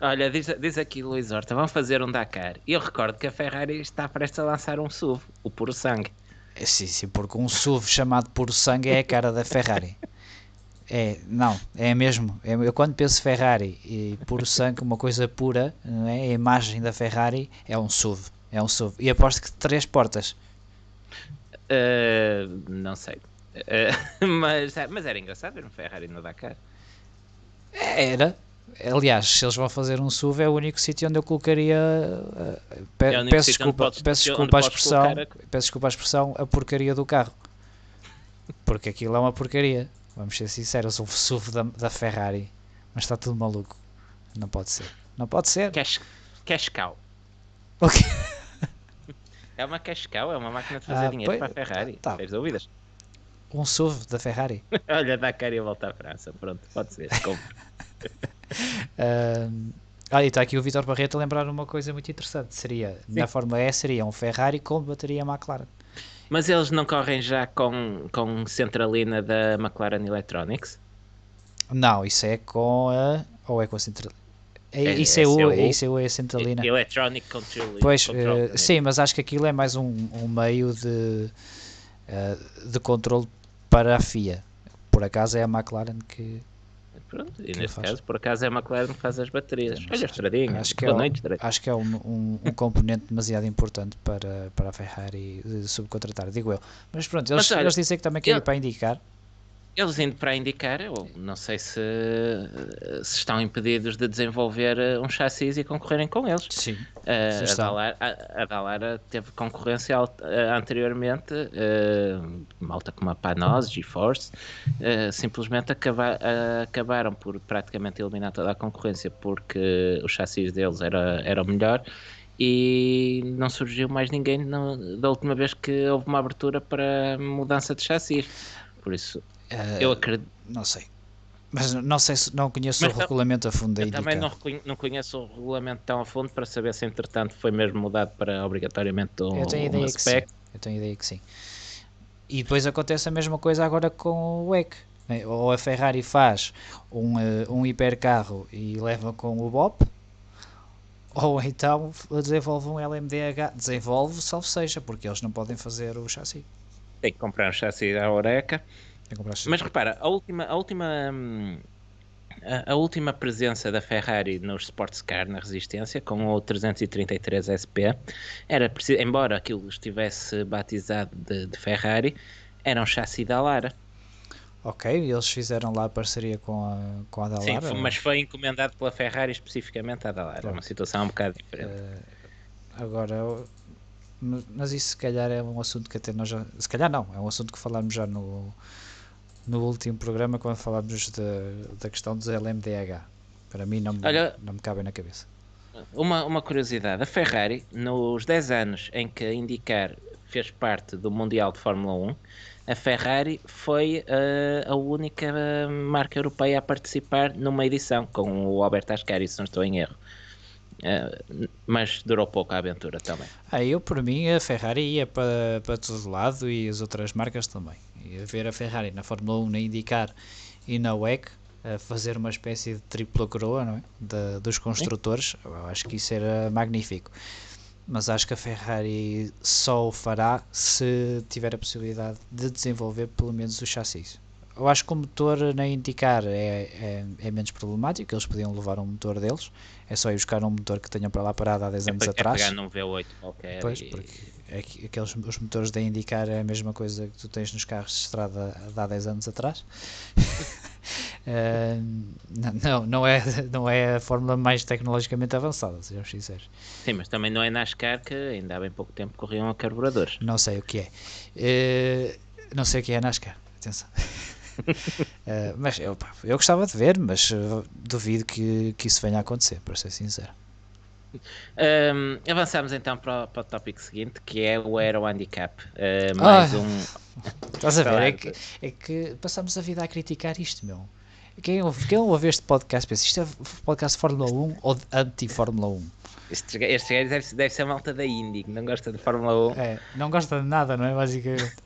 Olha, diz, diz aqui Luiz Horta, vão fazer um Dakar. Eu recordo que a Ferrari está prestes a lançar um SUV, o Puro Sangue. É, sim, sim, porque um SUV chamado Puro Sangue é a cara da Ferrari. É, não, é mesmo. É, eu quando penso Ferrari e Puro Sangue, uma coisa pura, não é? a imagem da Ferrari é um SUV. É um SUV. E aposto que três portas. Uh, não sei. Uh, mas, mas era engraçado ver um Ferrari no Dakar. Era. Aliás, se eles vão fazer um SUV, é o único sítio onde eu colocaria. Ah, pe é peço, desculpa, podes, peço, desculpa a expressão, a... peço desculpa expressão, a porcaria do carro. Porque aquilo é uma porcaria. Vamos ser sinceros, um SUV da, da Ferrari. Mas está tudo maluco. Não pode ser. Não pode ser. Cash, cash cow. É uma Cascal, é uma máquina de fazer ah, dinheiro pois, para a Ferrari. Tá. Tens dúvidas? Um SUV da Ferrari. olha, dá cara e volta à França. Pronto, pode ser. uh, ah, e está aqui o Vitor Barreto a lembrar uma coisa muito interessante. Seria, Sim. na Fórmula E, seria um Ferrari com bateria McLaren. Mas eles não correm já com, com centralina da McLaren Electronics? Não, isso é com a. Ou é com a centralina? É, ICU, é ICU é, é, é, é a centralina. Electronic Control. Pois, control, uh, eh, sim, mas acho que aquilo é mais um, um meio de, uh, de controle para a FIA. Por acaso é a McLaren que. Pronto, e que neste caso, por acaso é a McLaren que faz as baterias. Sim, Olha, estradinho. Acho que é, noite, Acho que é um, um, um componente demasiado importante para, para a Ferrari subcontratar, digo eu. Mas pronto, eles, mas, eles dizem que também querem para indicar eles indo para indicar, eu não sei se, eh, se estão impedidos de desenvolver eh, um chassis e concorrerem com eles. Sim. Uh, a, Dalara, a, Dalara teve concorrência anteriormente, uh, malta como a Panos, GeForce, simplesmente acaba, acabaram por praticamente eliminar toda a concorrência porque o chassis deles era, era o melhor e não surgiu mais ninguém no, da última vez que houve uma abertura para mudança de chassis. Por isso, Uh, eu ah, acredito. Não sei. Mas não sei se não conheço Mas o regulamento a fundo da IDICA. Também não, não conheço o regulamento tão a fundo para saber se entretanto foi mesmo mudado para obrigatoriamente um, eu tenho ideia um que sim. Eu tenho ideia que sim. E depois acontece a mesma coisa agora com o EC. Né? Ou a Ferrari faz um, ah, um hipercarro e leva com o BOP, ou então desenvolve um LMDH. Desenvolve, salvo seja, porque eles não podem fazer o chassi. Tem que comprar um chassi da Oreca tem que comprar Mas repara, a última, a última, hum, a, última presença da Ferrari nos Sports Car na Resistência com o 333 SP era preciso, embora aquilo estivesse batizado de, de Ferrari, era um chassi da Lara. Ok, eles fizeram lá a parceria com a, com a Dalara. Sim, foi, mas é? foi encomendado pela Ferrari especificamente à Dalara. É uma situação um bocado diferente. Uh, agora, mas isso se calhar é um assunto que até nós já. Se calhar não, é um assunto que falámos já no, no último programa quando falámos de, da questão dos LMDH. Para mim não me, Olha, não me cabe na cabeça. Uma, uma curiosidade, a Ferrari, nos 10 anos em que a IndyCar fez parte do Mundial de Fórmula 1, a Ferrari foi uh, a única eh, marca europeia a participar numa edição, com o Alberto Ascari, se não estou em erro. Uh, mas durou pouco a aventura também. Ah, eu, por mim, a Ferrari ia para, para todo lado e as outras marcas também ver a Ferrari na Fórmula 1 na IndyCar e na WEC a fazer uma espécie de tripla coroa é? de, dos construtores, eu acho que isso era magnífico. Mas acho que a Ferrari só o fará se tiver a possibilidade de desenvolver pelo menos o chassis. Eu acho que o motor na IndyCar é, é, é, menos problemático, eles podiam levar um motor deles, é só ir buscar um motor que tenham para lá parado há 10 é anos é, atrás. É pegar num V8 qualquer. Pois, porque é aqueles os motores da indicar é a mesma coisa que tu tens nos carros de estrada de há 10 anos atrás. uh, não, não é, não é a fórmula mais tecnologicamente avançada, sejamos sinceros. Sim, mas também não é NASCAR que ainda há bem pouco tempo corriam a carburadores. Não sei o que é. Uh, não sei o que é NASCAR, atenção. uh, mas eu, eu gostava de ver, mas duvido que, que isso venha a acontecer, para ser sincero. Um, avançamos então para o, para o, tópico seguinte, que é o Aero Handicap. Uh, mais um. Estás a ver? É que, é que passamos a vida a criticar isto, meu. Quem ouve, quem ouve este podcast pensa isto é podcast Fórmula 1 ou anti-Fórmula 1? Este gajo deve, deve, ser malta da Indy, que não gosta de Fórmula 1. É, não gosta de nada, não é? Basicamente.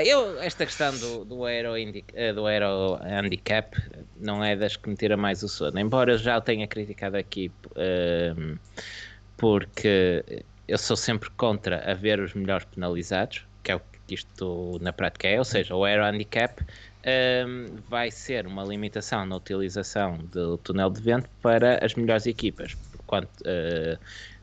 eu, esta questão do, do, aero eh, do aero handicap não é das que me tira mais o sono, embora eu já o tenha criticado aqui um, ehm, porque eu sou sempre contra haver os melhores penalizados, que é o que isto na prática é, ou seja, o aero handicap um, ehm, vai ser uma limitação na utilização do túnel de vento para as melhores equipas. Quanto, uh, eh,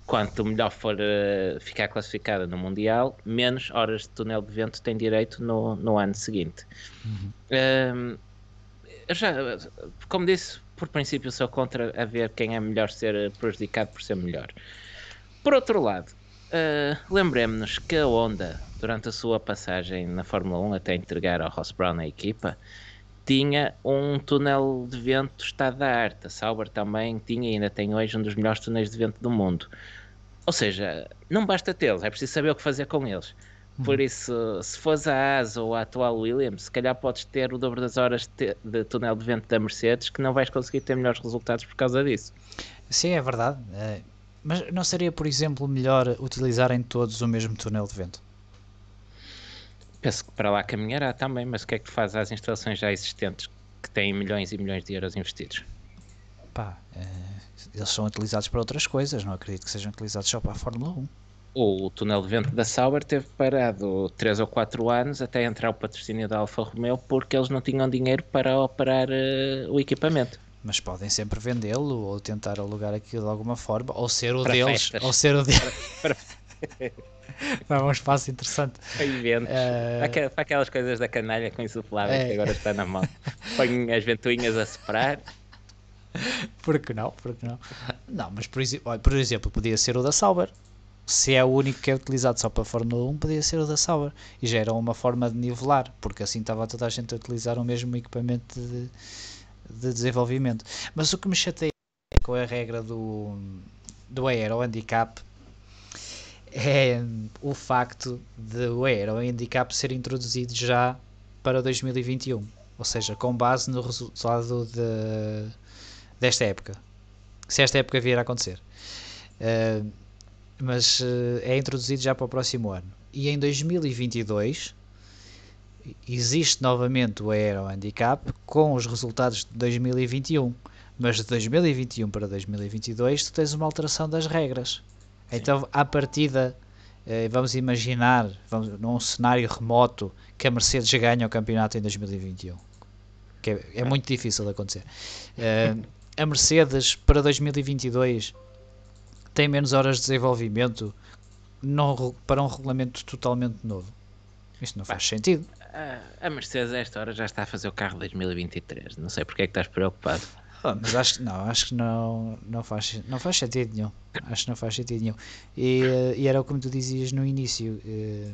Quanto melhor for uh, ficar classificada no Mundial, menos horas de túnel de vento tem direito no, no ano seguinte. Uhum. Ehm, já, como disse, por princípio sou contra a ver quem é melhor ser prejudicado por ser melhor. Por outro lado, uh, lembremos-nos que a Honda, durante a sua passagem na Fórmula 1 até entregar ao Ross Brown a equipa, tinha um túnel de vento estado da arte. A Sauber também tinha e ainda tem hoje um dos melhores túneis de vento do mundo. Ou seja, não basta tê-los, é preciso saber o que fazer com eles. Por uhum. isso, se fores a Asa ou a atual Williams, se calhar podes ter o dobro das horas de túnel de vento da Mercedes, que não vais conseguir ter melhores resultados por causa disso. Sim, é verdade. É. Mas não seria, por exemplo, melhor utilizarem todos o mesmo túnel de vento? Penso que para lá caminhará também, mas o que é que faz às instalações já existentes que têm milhões e milhões de euros investidos? pá, eh, eles são utilizados para outras coisas, não acredito que sejam utilizados só para a Fórmula 1. O túnel de vento da Sauber teve parado 3 ou 4 anos até entrar o patrocínio da Alfa Romeo porque eles não tinham dinheiro para operar uh, o equipamento. Mas podem sempre vendê-lo ou tentar alugar aquilo de alguma forma, ou ser o para deles, festas. ou ser o deles. Para, para... Dá um espaço interessante. Para eventos. Uh... Para aquelas coisas da canalha com insuflável é. que agora está na mão. Põe as ventoinhas a separar. porque não? Porque não? Não, mas por, olha, por exemplo, podia ser o da Sauber. Se é o único que é utilizado só para a Fórmula 1, podia ser o da Sauber. E já era uma forma de nivelar, porque assim estava toda a gente a utilizar o mesmo equipamento de, de desenvolvimento. Mas o que me chateia com a regra do, do Aero Handicap é o facto de o Aero Handicap ser introduzido já para 2021. Ou seja, com base no resultado de desta época. Se esta época vier a acontecer. Uh, mas uh, é introduzido já para o próximo ano. E em 2022 existe novamente o Aero Handicap com os resultados de 2021. Mas de 2021 para 2022 tu tens uma alteração das regras. Sim. Então, à partida, uh, vamos imaginar, vamos, num cenário remoto, que a Mercedes ganha o campeonato em 2021. Que é, é, é muito difícil de acontecer. a Mercedes para 2022 tem menos horas de desenvolvimento não, para um regulamento totalmente novo. Isto não faz Bem, sentido. A, Mercedes, a esta hora, já está a fazer o carro 2023. Não sei porque é que estás preocupado. Ah, mas acho, não, acho que não, não, faz, não faz sentido nenhum. Acho que não faz sentido nenhum. E, eh, e era como tu dizias no início. Eh,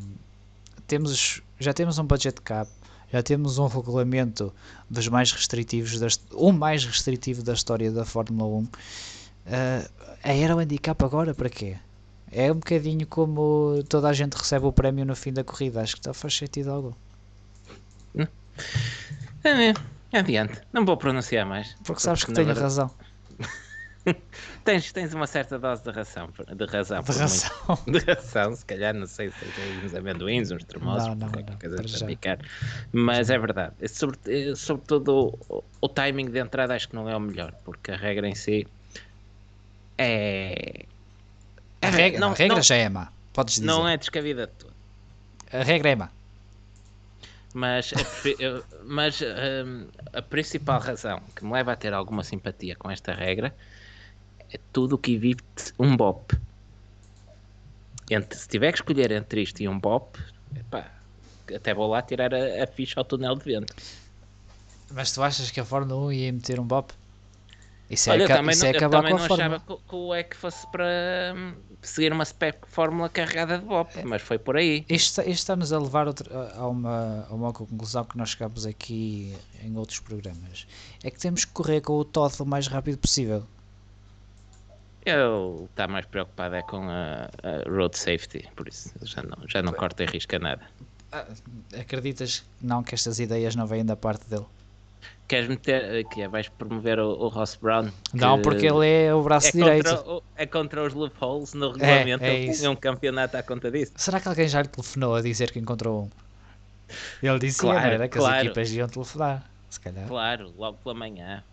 temos, já temos um budget cap já temos um regulamento dos mais restritivos, da, o mais restritivo da história da Fórmula 1. Uh, ah, a Aero Handicap agora para quê? É um bocadinho como toda a gente recebe o prémio no fim da corrida, acho que está faz sentido algum. Hum. É, é, adiante, não vou pronunciar mais. Porque sabes que tenho verdade... razão. tens, tens uma certa dose de razão. De razão. De razão. de razão, se calhar, não sei se tens é uns amendoins, uns tremosos, não, não, coisa para picar. Mas é verdade. É sobre, é sobretudo o, o timing de entrada acho que não é o melhor, porque a regra em si é. A regra, não, a regra não, já é má, podes dizer. Não é descabida de tudo. A regra é má. Mas, a, mas um, a principal razão que me leva a ter alguma simpatia com esta regra é tudo o que evite um bop. Entre, se tiver que escolher entre isto e um bop, epá, até vou lá tirar a, a ficha ao túnel de vento. Mas tu achas que a Fórmula 1 ia meter um bop? Isso é, isso é não, é acabar com a Fórmula. Eu também não achava que, que o é EC fosse para hum, seguir uma spec Fórmula carregada de bop, é, mas foi por aí. Isto, isto está-nos a levar outro, a, uma, a uma conclusão que nós chegámos aqui em outros programas. É que temos que correr com o Todd o mais rápido possível. Ele está mais preocupado é com a, a, road safety, por isso já não, já não corta e risca nada. Ah, acreditas não que estas ideias não vêm da parte dele? Queres meter, que é, vais promover o, o Ross Brown? Não, porque ele é o braço é direito. Contra, é contra os loopholes no é, regulamento. É, é ele um campeonato à conta disso. Será que alguém já lhe telefonou a dizer que encontrou um? Ele disse claro, era que claro. as equipas iam telefonar, se calhar. Claro, logo pela manhã.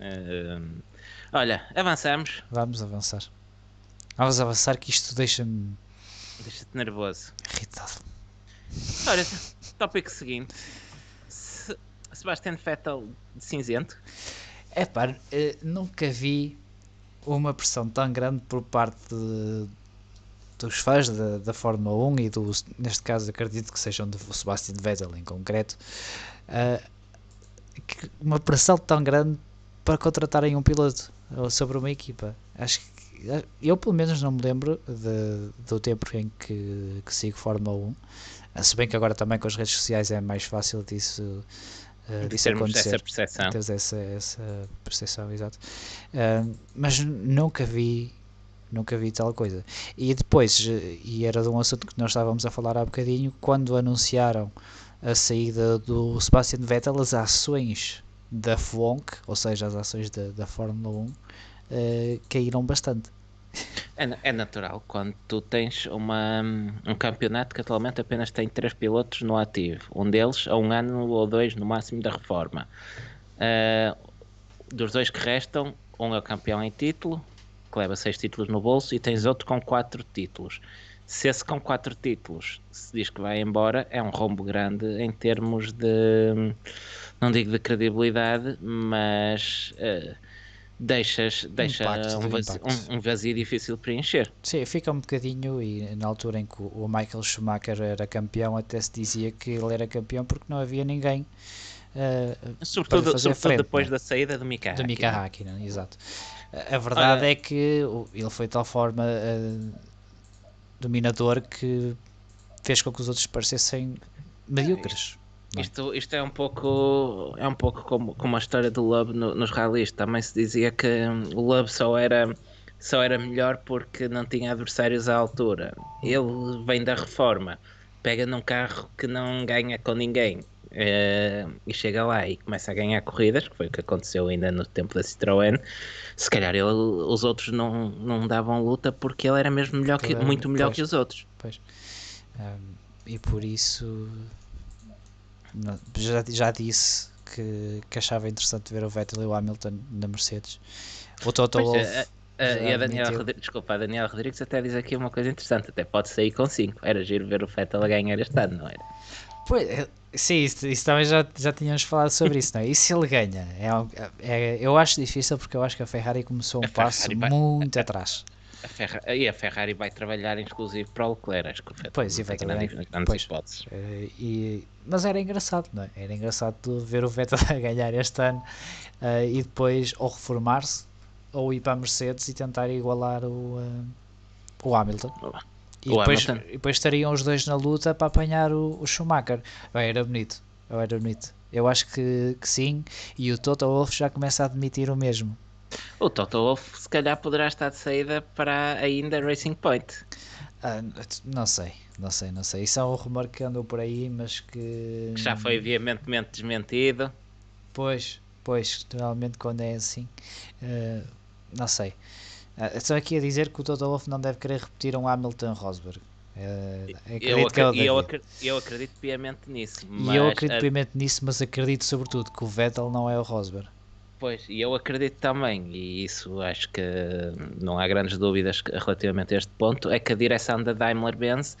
Uh, Olha, avançamos. Vamos avançar. Vamos avançar que isto deixa-me. Deixa-te nervoso. Irritado. Olha, tópico seguinte. Sebastian Vettel de cinzento. É pá, eh, nunca vi uma pressão tão grande por parte de, dos fãs da, da Fórmula 1 e do, neste caso acredito que sejam do Sebastian Vettel em concreto. Uh, uma pressão tão grande para contratarem um piloto sobre uma equipa. Acho que eu pelo menos não me lembro de, do tempo em que, que sigo Fórmula 1. Ah, se bem que agora também com as redes sociais é mais fácil disso uh, ah, de termos essa percepção. essa, essa percepção, exato. Uh, mas nunca vi, nunca vi tal coisa. E depois, e era de um assunto que nós estávamos a falar há bocadinho, quando anunciaram a saída do Sebastian Vettel, as ações da FONC, ou seja, as ações da, da Fórmula 1, uh, eh, caíram bastante. É, é, natural, quando tu tens uma, um campeonato que atualmente apenas tem três pilotos no ativo, um deles a um ano ou dois no máximo da reforma. Uh, dos dois que restam, um é o campeão em título, que leva seis títulos no bolso, e tens outro com quatro títulos. Se esse com quatro títulos se diz que vai embora, é um rombo grande em termos de não digo de credibilidade, mas uh, deixas, deixa impacto, um, vazio, um, um, vazio, difícil de preencher. Sim, fica um bocadinho, e na altura em que o Michael Schumacher era campeão, até se dizia que ele era campeão porque não havia ninguém. Uh, sobretudo, sobretudo frente, depois né? da saída do Mika Do Mika Hakkinen, exato. A verdade Olha, é que ele foi de tal forma uh, dominador que fez com que os outros parecessem medíocres. Isto, isto é um pouco, é um pouco como, como a história do Love no, nos ralis. Também se dizia que hum, o Love só era, só era melhor porque não tinha adversários à altura. Ele vem da reforma, pega num carro que não ganha com ninguém uh, e chega lá e começa a ganhar corridas, que foi o que aconteceu ainda no tempo da Citroën. Se calhar ele, os outros não, não davam luta porque ele era mesmo melhor que, muito melhor pois, que os outros. Pois. Um, e por isso já, já disse que, que achava interessante ver o Vettel e o Hamilton na Mercedes. O Toto Wolff. Eh, eh, eh, e a Daniela Rodrigues, desculpa, a Daniela Rodrigues até diz aqui uma coisa interessante, até pode sair com 5. Era giro ver o Vettel a ganhar este ano, não era? Pois, sim, isso, isso, também já, já tínhamos falado sobre isso, não é? E se ele ganha? É, é, é, eu acho difícil porque eu acho que a Ferrari começou um a passo Ferrari, muito atrás. A Ferra... E a Ferrari vai trabalhar inclusive para o Leclerc, acho que pois, e vai grandes, grandes hipóteses. Uh, e... Mas era engraçado, não é? Era engraçado ver o Vettel a ganhar este ano uh, e depois ou reformar-se ou ir para a Mercedes e tentar igualar o, uh, o Hamilton. E depois, depois, estariam os dois na luta para apanhar o, o Schumacher. Bem, era bonito, era bonito. Eu acho que, que sim, e o Toto Wolff já começa a admitir o mesmo. O Toto Wolff se calhar poderá estar de saída para ainda Racing Point. Ah, não sei, não sei, não sei. Isso é um rumor que andou por aí, mas que... que já foi veementemente desmentido. Pois, pois, realmente quando é assim, uh, não sei. Uh, estou aqui a dizer que o Toto Wolff não deve querer repetir um Hamilton Rosberg. Uh, eu, acredito, é eu, eu acredito piamente nisso. Mas... E eu acredito ah, piamente nisso, mas acredito sobretudo que o Vettel não é o Rosberg. Pois, e eu acredito também, e isso acho que não há grandes dúvidas relativamente a este ponto, é que a direção da Daimler-Benz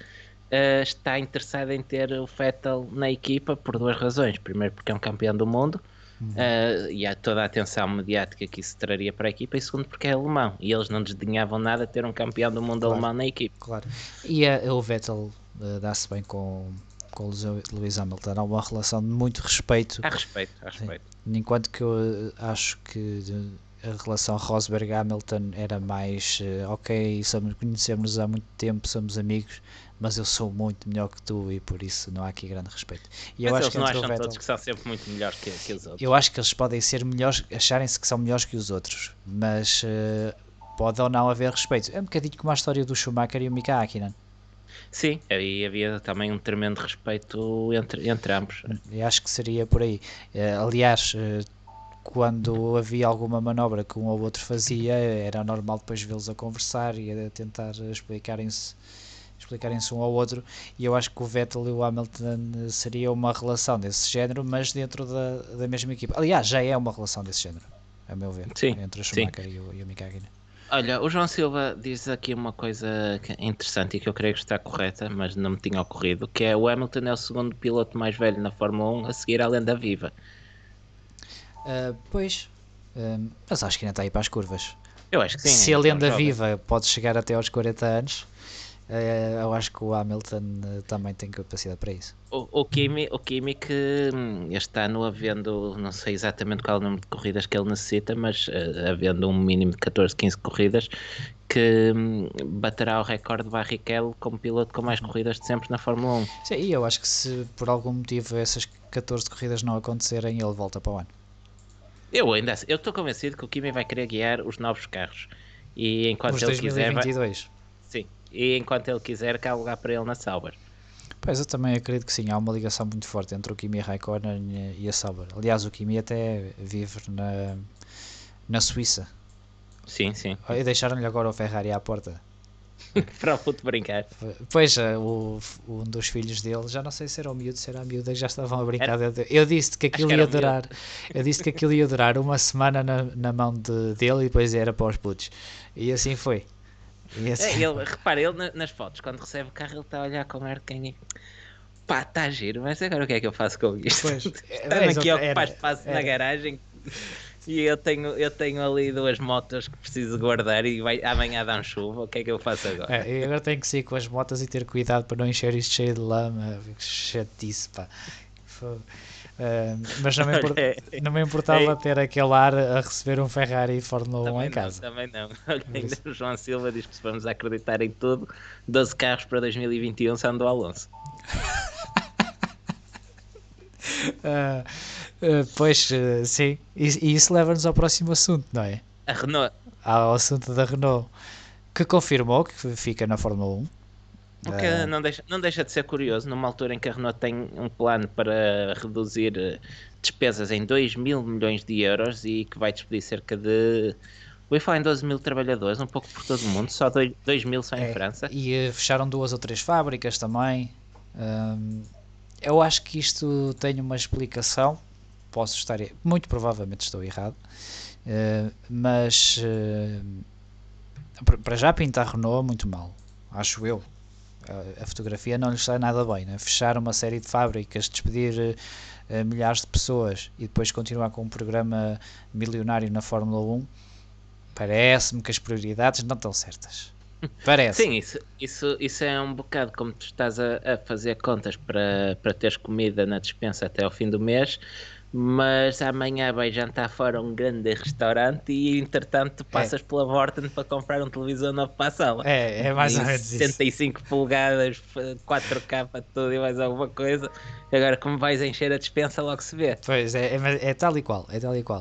uh, está interessada em ter o Vettel na equipa por duas razões. Primeiro porque é um campeão do mundo uh, e há toda a atenção mediática que isso traria para a equipa e segundo porque é alemão e eles não desdenhavam nada ter um campeão do mundo claro, alemão na equipa. Claro, e uh, o Vettel dá-se bem com com o Lewis Hamilton. Há uma relação de muito respeito. Há respeito, há respeito. Enquanto que eu eh, acho que a relação Rosberg-Hamilton era mais eh, ok, somos, conhecemos há muito tempo, somos amigos, mas eu sou muito melhor que tu e por isso não há aqui grande respeito. E mas eu acho que não acham Vettel, todos que são sempre muito melhores que, que, os outros. Eu acho que eles podem ser melhores, acharem-se que são melhores que os outros, mas eh, pode ou não haver respeito. É um bocadinho como a história do Schumacher e o Mika Akinan. Sim, e havia também um tremendo respeito entre, entre ambos. Eu acho que seria por aí. Eh, aliás, eh, quando havia alguma manobra que um ou outro fazia, era normal depois vê-los a conversar e a tentar explicarem-se explicarem-se um ao outro e eu acho que o Vettel e o Hamilton seria uma relação desse género mas dentro da, da mesma equipa aliás já é uma relação desse género a meu ver sim, entre o Schumacher sim. e o, e o Olha, o João Silva diz aqui uma coisa é interessante e que eu creio que está correta, mas não me tinha ocorrido, que é o Hamilton é o segundo piloto mais velho na Fórmula 1 a seguir à lenda viva. Uh, pois, uh, mas acho que ainda está aí para as curvas. Eu acho que sim. Se é a lenda viva pode chegar até aos 40 anos, eh, eu acho que o Hamilton eh, também tem capacidade para isso. O, o, Kimi, o Kimi que hum, este ano, havendo, não sei exatamente qual é o número de corridas que ele necessita, mas eh, havendo um mínimo de 14, 15 corridas, que hum, baterá o recorde de Barrichello como piloto com mais uhum. corridas de sempre na Fórmula 1. Sim, e eu acho que se por algum motivo essas 14 corridas não acontecerem, ele volta para o ano. Eu ainda eu estou convencido que o Kimi vai querer guiar os novos carros. E enquanto os ele 2022. quiser. Vai... Sim, e enquanto ele quiser que há lugar para ele na Sauber. Pois eu também acredito que sim, há uma ligação muito forte entre o Kimi Raikkonen e a Sauber. Aliás, o Kimi até vive na, na Suíça. Sim, sim. E deixaram-lhe agora o Ferrari à porta. para o puto brincar. Pois, eh, o, um dos filhos dele, já não sei se era o miúdo, se era a miúda, já estavam a brincar. Era, eu disse que aquilo que ia durar, eu disse que aquilo ia durar uma semana na, na mão de, dele e depois era para os putos. E assim foi. É, ele, repara, ele nas fotos, quando recebe o carro, ele está a olhar com ar de quem pá, está giro, mas agora o que é que eu faço com isto? Pois, Estando é, aqui a ocupar espaço na garagem e eu tenho, eu tenho ali duas motas que preciso guardar e vai, amanhã dá um chuva, o que é que eu faço agora? É, eu agora tenho que sair com as motas e ter cuidado para não encher isto cheio de lama, chatice, pá. Uh, mas não me, importava, é, não me importava é, ter aquele ar a receber um Ferrari Fórmula 1 em casa. também não. ainda o João Silva diz que se vamos acreditar em tudo, 12 carros para 2021 são do Alonso. uh, uh, pois, eh, sim. E, e isso leva-nos ao próximo assunto, não é? A Renault. Ao assunto da Renault, que confirmou que fica na Fórmula 1. Porque é. não, deixa, não deixa de ser curioso, numa altura em que a Renault tem um plano para reduzir eh, despesas em 2 mil milhões de euros e que vai despedir cerca de. Vou falar em 12 mil trabalhadores, um pouco por todo o mundo, só 2, 2 mil só em é. França. E eh, fecharam duas ou três fábricas também. Hum, eu acho que isto tem uma explicação. Posso estar. Muito provavelmente estou errado. Uh, mas. Uh, para já pinta a Renault é muito mal, acho eu a fotografia não lhes sai nada bem, né? fechar uma série de fábricas, despedir uh, milhares de pessoas e depois continuar com um programa milionário na Fórmula 1, parece-me que as prioridades não estão certas. Parece. Sim, isso, isso, isso é um bocado como tu estás a, a fazer contas para, para teres comida na dispensa até ao fim do mês, mas amanhã vai jantar fora a um grande restaurante e entretanto é. passas é. pela Vorten para comprar um televisor novo para a sala. É, é mais ou menos 75 isso. polegadas, 4K para tudo e mais alguma coisa. Agora como vais encher a dispensa logo se vê. Pois, é, é, é tal e qual, é tal e qual.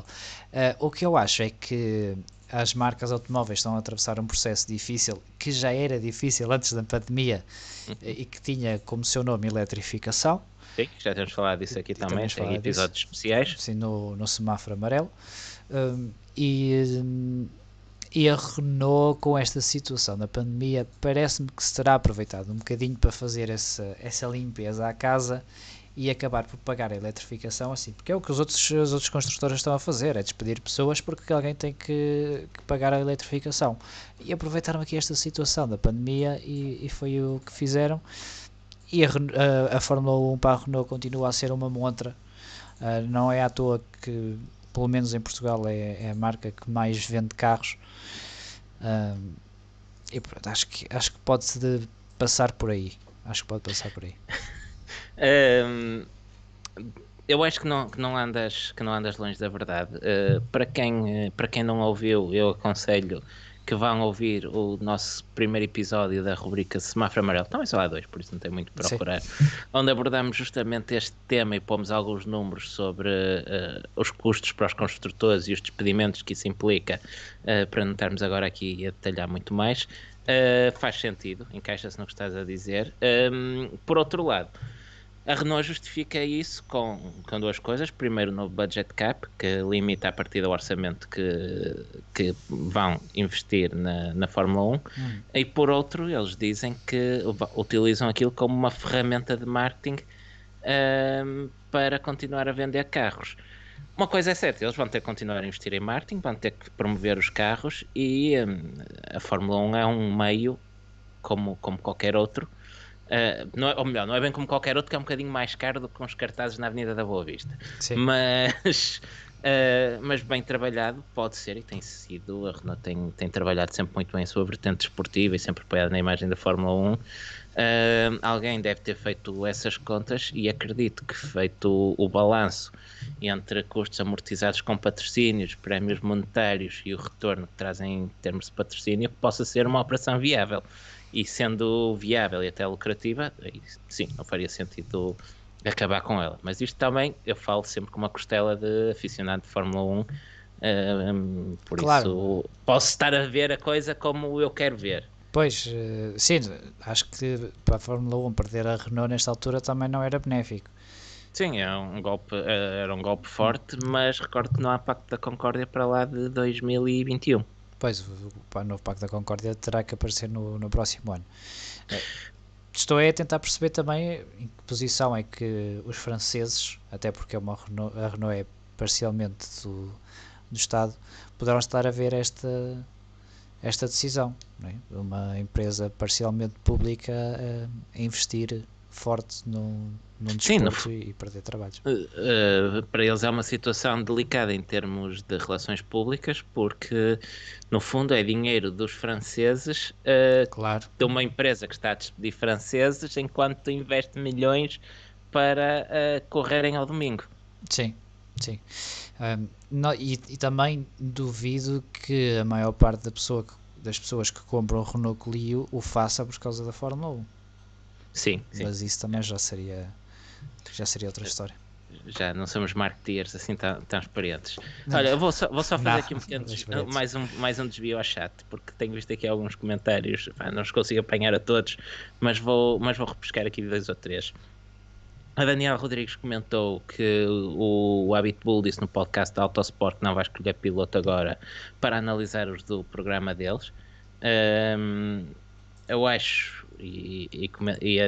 Uh, o que eu acho é que as marcas automóveis estão a atravessar um processo difícil que já era difícil antes da pandemia uhum. e que tinha como seu nome eletrificação Sim, já temos falado disso aqui e, também, tem episódios disso. especiais. Sim, no, no semáforo amarelo. Um, e, hum, e a Renault, com esta situação da pandemia, parece-me que se terá aproveitado um bocadinho para fazer essa, essa limpeza à casa e acabar por pagar a eletrificação assim, porque é o que os outros, os outros construtores estão a fazer, é despedir pessoas porque alguém tem que, que pagar a eletrificação. E aproveitaram aqui esta situação da pandemia e, e foi o que fizeram. E a, a, a, Fórmula 1 para a Renault continua a ser uma montra. Uh, não é à toa que, pelo menos em Portugal, é, é a marca que mais vende carros. Uh, e pronto, acho que, acho que pode-se passar por aí. Acho que pode passar por aí. um, eu acho que não, que não, andas, que não andas longe da verdade. Uh, para, quem, para quem não ouviu, eu aconselho que vão ouvir o nosso primeiro episódio da rubrica Semáforo Amarelo, também só há dois, por isso não tem muito para procurar, Sim. onde abordamos justamente este tema e pomos alguns números sobre uh, os custos para os construtores e os despedimentos que isso implica, uh, para não estarmos agora aqui a detalhar muito mais. Uh, faz sentido, encaixa-se no que estás a dizer. Um, ehm, por outro lado, a Renault justifica isso com, com duas coisas. Primeiro, no budget cap, que limita a partir do orçamento que, que vão investir na, na Fórmula 1. Hum. E por outro, eles dizem que utilizam aquilo como uma ferramenta de marketing um, para continuar a vender carros. Uma coisa é certa, eles vão ter que continuar a investir em marketing, vão ter que promover os carros e um, a Fórmula 1 é um meio como, como qualquer outro ah, não é, ou melhor, não é bem como qualquer outro, que é um bocadinho mais caro do que uns cartazes na Avenida da Boa Vista. Sim. Mas. Uh, mas bem trabalhado, pode ser, e tem sido. A Renault tem, tem trabalhado sempre muito bem a sua vertente esportiva e sempre apoiado na imagem da Fórmula 1. Uh, ah, alguém deve ter feito essas contas e acredito que feito o, o balanço entre custos amortizados com patrocínios, prémios monetários e o retorno que trazem em termos de patrocínio, possa ser uma operação viável e sendo viável e até lucrativa, sim, não faria sentido acabar com ela. Mas isto também eu falo sempre com uma costela de aficionado de Fórmula 1. Um, por claro. isso posso estar a ver a coisa como eu quero ver. Pois, eh, sim, acho que para a Fórmula 1 perder a Renault nesta altura também não era benéfico. Sim, é um golpe, eh, era um golpe forte, mas recordo que não há Pacto da Concórdia para lá de 2021. Pois, o, novo Pacto da Concórdia terá que aparecer no, no próximo ano. Eh, estou a tentar perceber também em que posição é que os franceses, até porque é uma Renault, a Renault é parcialmente do, do Estado, poderão estar a ver esta, esta decisão. É? Uma empresa parcialmente pública a, a investir forte num, num desporto Sim, e, e perder trabalhos. Uh, uh, para eles é uma situação delicada em termos de relações públicas, porque no fundo é dinheiro dos franceses, uh, claro. de uma empresa que está a despedir franceses, enquanto investe milhões para correrem ao domingo. Sim, sim. Um, e, e, também duvido que a maior parte da pessoa que, das pessoas que compram o Renault Clio o faça por causa da Fórmula 1. Sim, sim. Mas isso também já seria já seria outra história. Já não somos marketeers assim tão transparentes. Olha, eu vou só, vou só fazer não, aqui um pequeno mais, um, mais um desvio ao chat, porque tenho visto aqui alguns comentários, não os consigo apanhar a todos, mas vou, mas vou repescar aqui dois ou três. A Daniela Rodrigues comentou que o Habit Bull disse no podcast da Autosport que não vai escolher piloto agora para analisar os do programa deles. Um, eu acho e, e, e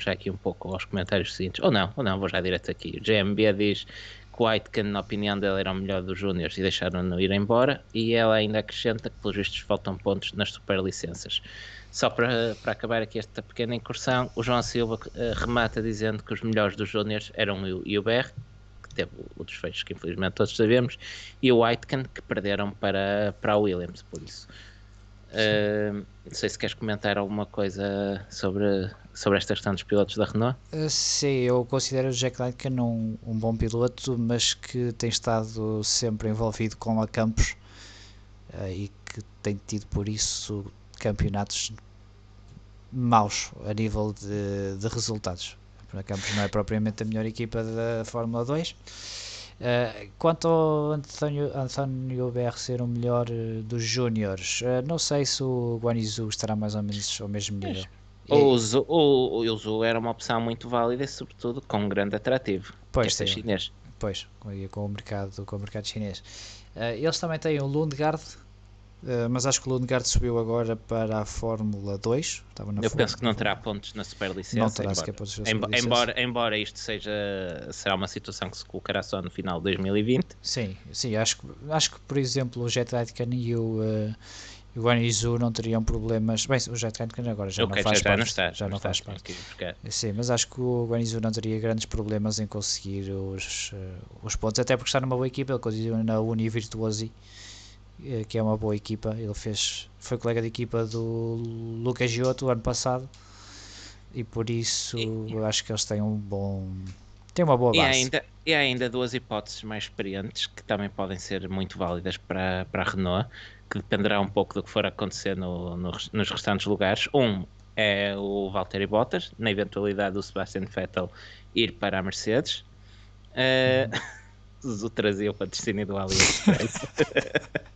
já aqui um pouco aos comentários seguintes, ou não, ou não, vou já direto aqui. GMB diz que o Aitken, na opinião dela era o melhor dos Júniors e deixaram-no ir embora, e ela ainda acrescenta que, pelos vistos, faltam pontos nas superlicenças. Só para, para acabar aqui esta pequena incursão, o João Silva uh, remata dizendo que os melhores dos Júniors eram o Iuber, que teve o desfecho que infelizmente todos sabemos, e o Whitecan, que perderam para, para a Williams, por isso. Ah, não sei se queres comentar alguma coisa sobre, sobre esta questão dos pilotos da Renault. Uh, sim, eu considero o Jack Lankan um, um bom piloto, mas que tem estado sempre envolvido com a Campos uh, e que tem tido por isso campeonatos maus a nível de, de resultados. A Campos não é propriamente a melhor equipa da Fórmula 2 Uh, quanto ao António, António BR ser o melhor uh, dos Júniores, uh, não sei se o Guanizu estará mais ou menos ao mesmo nível. Ou o, o Zhu era uma opção muito válida, sobretudo com um grande atrativo. Pois, é chinês. Pois, com, o mercado, com o mercado chinês. eles também têm o Lundgaard, eh, mas acho que o Lundgaard subiu agora para a Fórmula 2. Estava na Eu Fórmula... penso que não terá pontos na superlicença. Não terá sequer pontos na embora, embora, embora isto seja será uma situação que se colocará só no final de 2020. Sim, sim acho, que, acho que por exemplo o Jet Aitken e o, uh, o Anizu não teriam problemas. Bem, o Jet Aitken agora já okay, não faz já, parte. Já não, está, já não, não faz está, parte. Sim, mas acho que o Guanizu não teria grandes problemas em conseguir os, eh, os pontos, até porque está numa boa equipa, ele continua na Uni Virtuosi. Eh, que é uma boa equipa. Ele fez, foi colega de equipa do Lucas Giotto ano passado e por isso e, eu acho que eles têm um bom têm uma boa base. E há ainda, e ainda duas hipóteses mais experientes que também podem ser muito válidas para, para a Renault, que dependerá um pouco do que for acontecer no, no nos restantes lugares. Um é o Valtteri Bottas, na eventualidade do Sebastian Vettel ir para a Mercedes. Uh, hum o traziam patrocínio do AliExpress.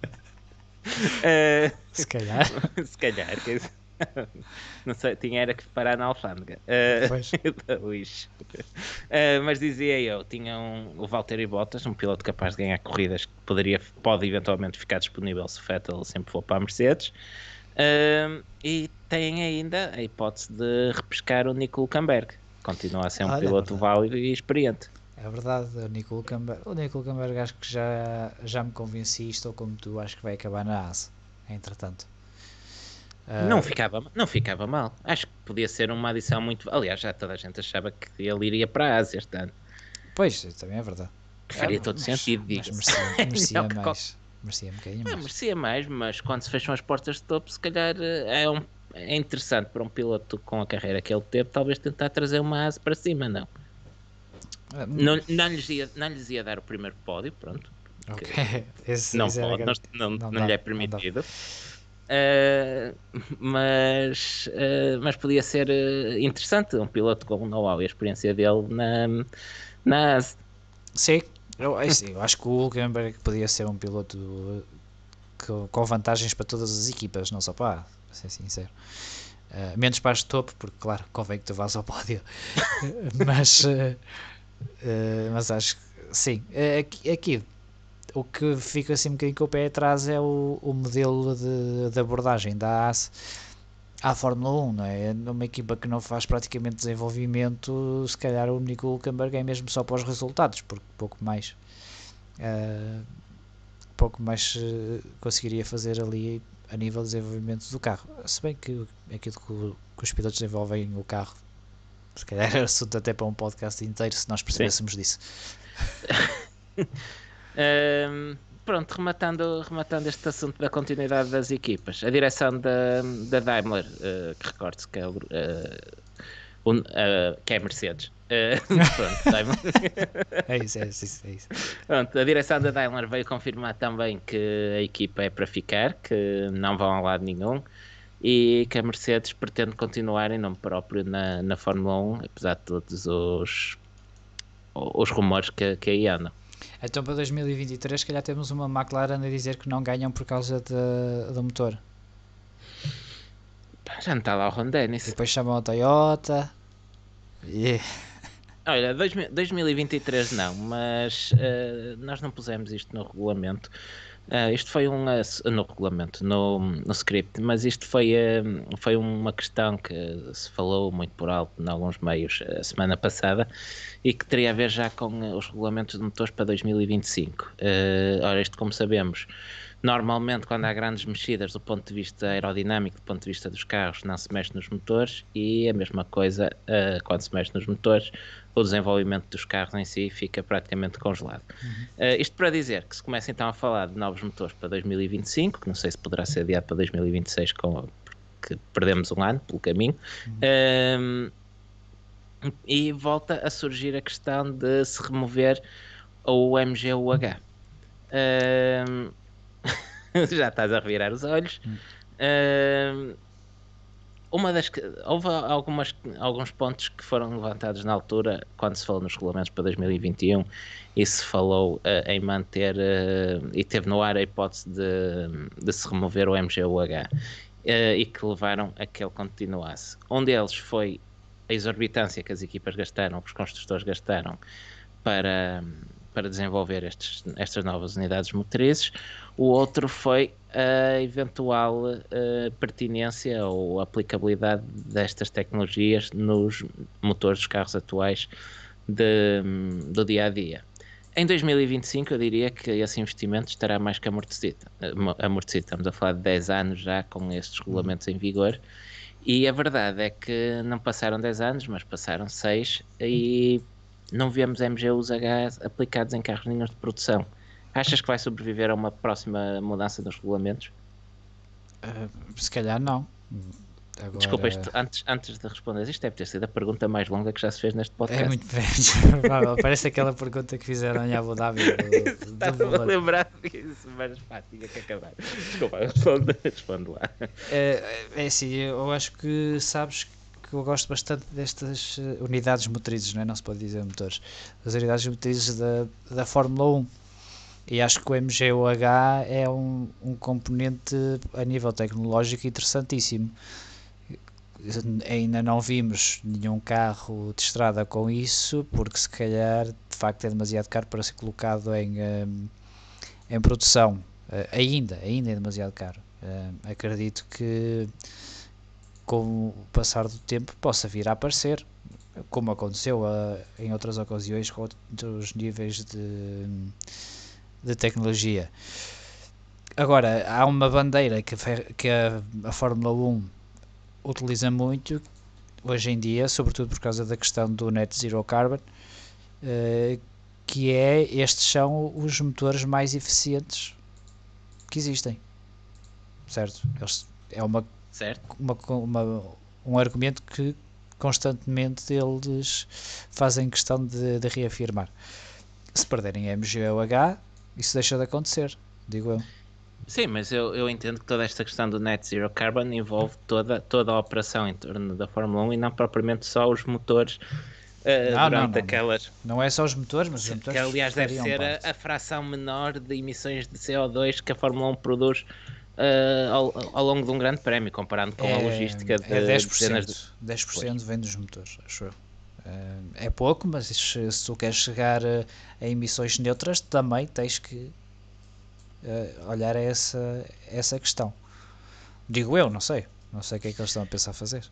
uh, se calhar. se calhar. Não sei, tinha era que parar na alfândega. Uh, uh, mas dizia eu, tinha um, o Valtteri Bottas, um piloto capaz de ganhar corridas que poderia, pode eventualmente ficar disponível se o Fettel sempre for para a Mercedes. Uh, e tem ainda a hipótese de repescar o Nico Camberg. Continua a ser um piloto válido e experiente. É verdade, o Nico Luckenberg, o Nico Luckenberg acho que já, já me convenci, estou como tu, acho que vai acabar na ASA, entretanto. Uh... Não, ficava, não ficava mal, acho que podia ser uma adição muito... Aliás, já toda a gente achava que ele iria para a ASA este ano. Pois, também é verdade. faria ah, todo mas, sentido, digo. Mas merecia, merecia mais. Qual... Merecia um bocadinho ah, mais. Ah, merecia mais, mas quando se fecham as portas de topo, se calhar eh, é, um, é interessante para um piloto com a carreira que ele teve, talvez tentar trazer uma ASA para cima, não? Não, hum. não, lhes ia, não lhes ia dar o primeiro pódio, pronto. Okay. Esse, não esse é pode, não, não, não dá, lhe é permitido. Uh, mas, uh, mas podia ser ah, interessante um piloto com o know-how e a experiência dele na, na Sim, eu, é assim, eu acho que o Hulkenberg podia ser um piloto que, com vantagens para todas as equipas, não só para a, para ser sincero. Uh, menos para as topo, porque claro, convém que tu vás ao pódio. mas, eh, mas acho que sim. É, é aqui, é aqui, o que fica assim um bocadinho com o pé atrás é o, o modelo de, de abordagem da AS à Fórmula 1, não é? Numa equipa que não faz praticamente desenvolvimento, se calhar o único Camberg é mesmo só para os resultados, porque pouco mais. Uh, pouco mais eh, conseguiria fazer ali a nível de desenvolvimento do carro. Se bem que aquilo que os pilotos desenvolvem o carro se calhar era assunto até para um podcast inteiro se nós percebêssemos Sim. disso. um, pronto, rematando, rematando este assunto da continuidade das equipas, a direção da, da Daimler, uh, que recordo que é, uh, eh, um, uh, eh, que é Mercedes. pronto, é, é isso, é isso, é isso. Pronto, a direção da Daimler veio confirmar também que a equipa é para ficar, que não vão a lado nenhum e que a Mercedes pretende continuar em nome próprio na, na Fórmula 1, apesar de todos os, os rumores que, que aí andam. Então para 2023 se calhar temos uma McLaren a dizer que não ganham por causa de, do motor. Já não está lá o Ron Dennis. Depois chamam a Toyota. Yeah. Olha, 2023 não, mas uh, nós não pusemos isto no regulamento, Uh, isto foi um eh, no regulamento, no, no script, mas isto foi, uh, foi uma questão que se falou muito por alto em alguns meios eh, a semana passada e que teria a ver já com os regulamentos de motores para 2025. Uh, ora, isto como sabemos, normalmente quando há grandes mexidas do ponto de vista aerodinâmico, do ponto de vista dos carros, não se mexe nos motores e a mesma coisa uh, quando se mexe nos motores, o desenvolvimento dos carros em si fica praticamente congelado. Uhum. Uh, isto para dizer que se começa então a falar de novos motores para 2025, que não sei se poderá ser adiado para 2026, com, porque perdemos um ano pelo caminho, uhum. uh, e volta a surgir a questão de se remover o MGUH. Ehm, uh, já estás a revirar os olhos. Uhum uma das que, houve algumas, alguns pontos que foram levantados na altura, quando se falou nos regulamentos para 2021, e se falou uh, em manter uh, e teve no ar a hipótese de, de se remover o MGUH uh, eh, e que levaram a que ele continuasse. Um deles foi a exorbitância que as equipas gastaram, que os construtores gastaram para, para desenvolver estes, estas novas unidades motrizes o outro foi a eventual uh, pertinência ou aplicabilidade destas tecnologias nos motores dos carros atuais de, do dia a dia. Em 2025, eu diria que esse investimento estará mais que amortecido. Eh, amortecido. Estamos a falar de 10 anos já com estes uhum. regulamentos em vigor. E a verdade é que não passaram 10 anos, mas passaram 6 e uhum. não vemos MGUs a gás aplicados em carros linhas de produção. Achas que vai sobreviver a uma próxima mudança nos regulamentos? Uh, se calhar não. Agora... Desculpa, isto, antes, antes de responder, isto deve ter sido a pergunta mais longa que já se fez neste é podcast. É muito provável. Parece aquela pergunta que fizeram em Abu Dhabi. Estava a lembrar disso, mas pá, tinha que acabar. Desculpa, responde, responde lá. É, é assim, eu acho que sabes que eu gosto bastante destas eh, unidades motrizes, não, é? não se pode dizer motores, as unidades motrizes da, da Fórmula 1 e acho que o MGUH é um, um componente a nível tecnológico interessantíssimo. Ainda não vimos nenhum carro de estrada com isso, porque se calhar de facto é demasiado caro para ser colocado em, hum, em produção. Eh, ainda, ainda é demasiado caro. Hum, acredito que com o passar do tempo possa vir a aparecer, como aconteceu eh, em outras ocasiões com outros níveis de hum, de tecnologia. Agora, há uma bandeira que, que a, a Fórmula 1 utiliza muito hoje em dia, sobretudo por causa da questão do net zero carbon, uh, que é estes são os motores mais eficientes que existem, certo? Eles, é uma, certo. Uma, uma, um argumento que constantemente eles fazem questão de, de reafirmar. Se perderem a MGOH, isso deixa de acontecer, digo eu. Sim, mas eu, eu entendo que toda esta questão do net zero carbon envolve toda, toda a operação em torno da Fórmula 1 e não propriamente só os motores uh, não, durante não, não, aquelas. Não é só os motores, mas os que, motores. Que aliás deve ser a, a, fração menor de emissões de CO2 que a Fórmula 1 produz. Uh, ao, ao, longo de um grande prémio, comparando com é, a logística é de é 10%, de... 10% vem dos motores, acho eu é pouco, mas se, se tu queres chegar a, emissões neutras, também tens que uh, olhar a essa, essa questão. Digo eu, não sei. Não sei o que é que eles estão a pensar fazer.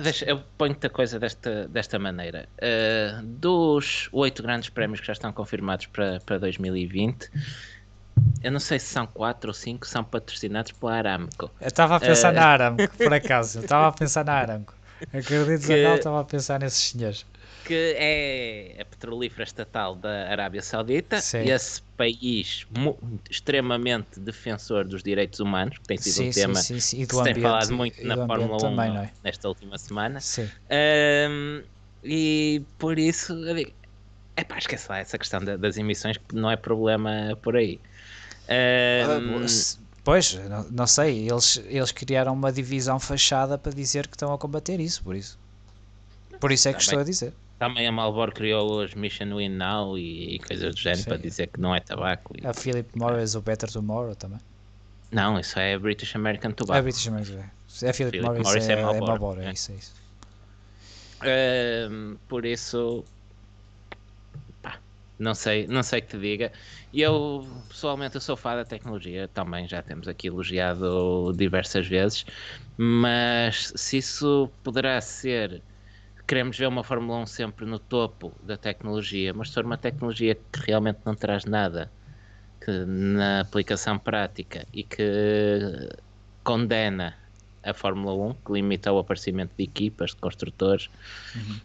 Deixa, eu ponho-te a coisa desta, desta maneira. Uh, dos oito grandes prémios que já estão confirmados para, para 2020, eu não sei se são quatro ou cinco são patrocinados pela Aramco. Eu estava a pensar uh... na Aramco, por acaso. Eu estava a pensar na Aramco. Acredito que não estava a pensar nesses senhores. Que é a petrolífera estatal da Arábia Saudita, Sim. esse país extremamente defensor dos direitos humanos, que tem sido sim, um tema sim, sim, que se tem falado muito na Fórmula 1 também, é? nesta última semana. Um, e por isso, é pá, esquece lá essa questão das emissões, que não é problema por aí. Um, ah, Pois, não, não, sei, eles, eles criaram uma divisão fachada para dizer que estão a combater isso, por isso. Por isso é que também, estou a dizer. Também a Malbor criou hoje Mission Win Now e, e coisas do género para dizer que não é tabaco. E... A Philip Morris, o Better Tomorrow também. Não, isso é British American Tobacco. É British American. É Philip, Philip Morris, Morris é, é Malbor, é, é. é isso. É isso. Uh, por isso, não sei, não sei que te diga. E eu, pessoalmente, eu sou fã da tecnologia, também já temos aqui elogiado diversas vezes, mas se isso poderá ser. Queremos ver uma Fórmula 1 sempre no topo da tecnologia, mas se for uma tecnologia que realmente não traz nada que na aplicação prática e que condena a Fórmula 1, que limita o aparecimento de equipas, de construtores, uhum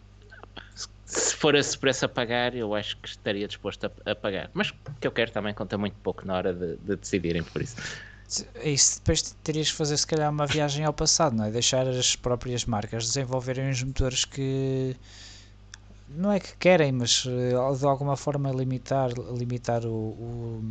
se for a supressa a pagar, eu acho que estaria disposto a, a pagar. Mas o que eu quero também conta muito pouco na hora de, de decidirem por isso. Isso depois terias que fazer, se calhar, uma viagem ao passado, não é? Deixar as próprias marcas desenvolverem os motores que. Não é que querem, mas eh, de alguma forma limitar, limitar o, o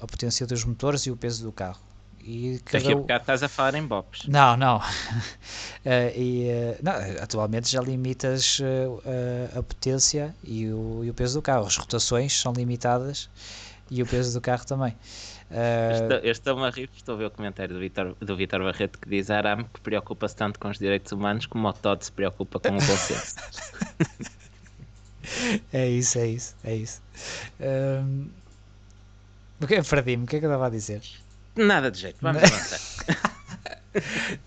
a potência dos motores e o peso do carro. E cada... Daqui a bocado estás a falar em bops. Não, não. Eh, e, eh, não atualmente já limitas eh, a potência e o, e o peso do carro. As rotações são limitadas e o peso do carro também. Uh... estou-me é a rir, estou a ver o comentário do Vitor, do Vitor Barreto que diz Arame que preocupa-se tanto com os direitos humanos como o Todd se preocupa com o consenso. é isso, é isso, é isso. Um... Ehm, Perdi-me, é, o que é que eu estava a dizer? Nada de jeito, vamos avançar. Uh,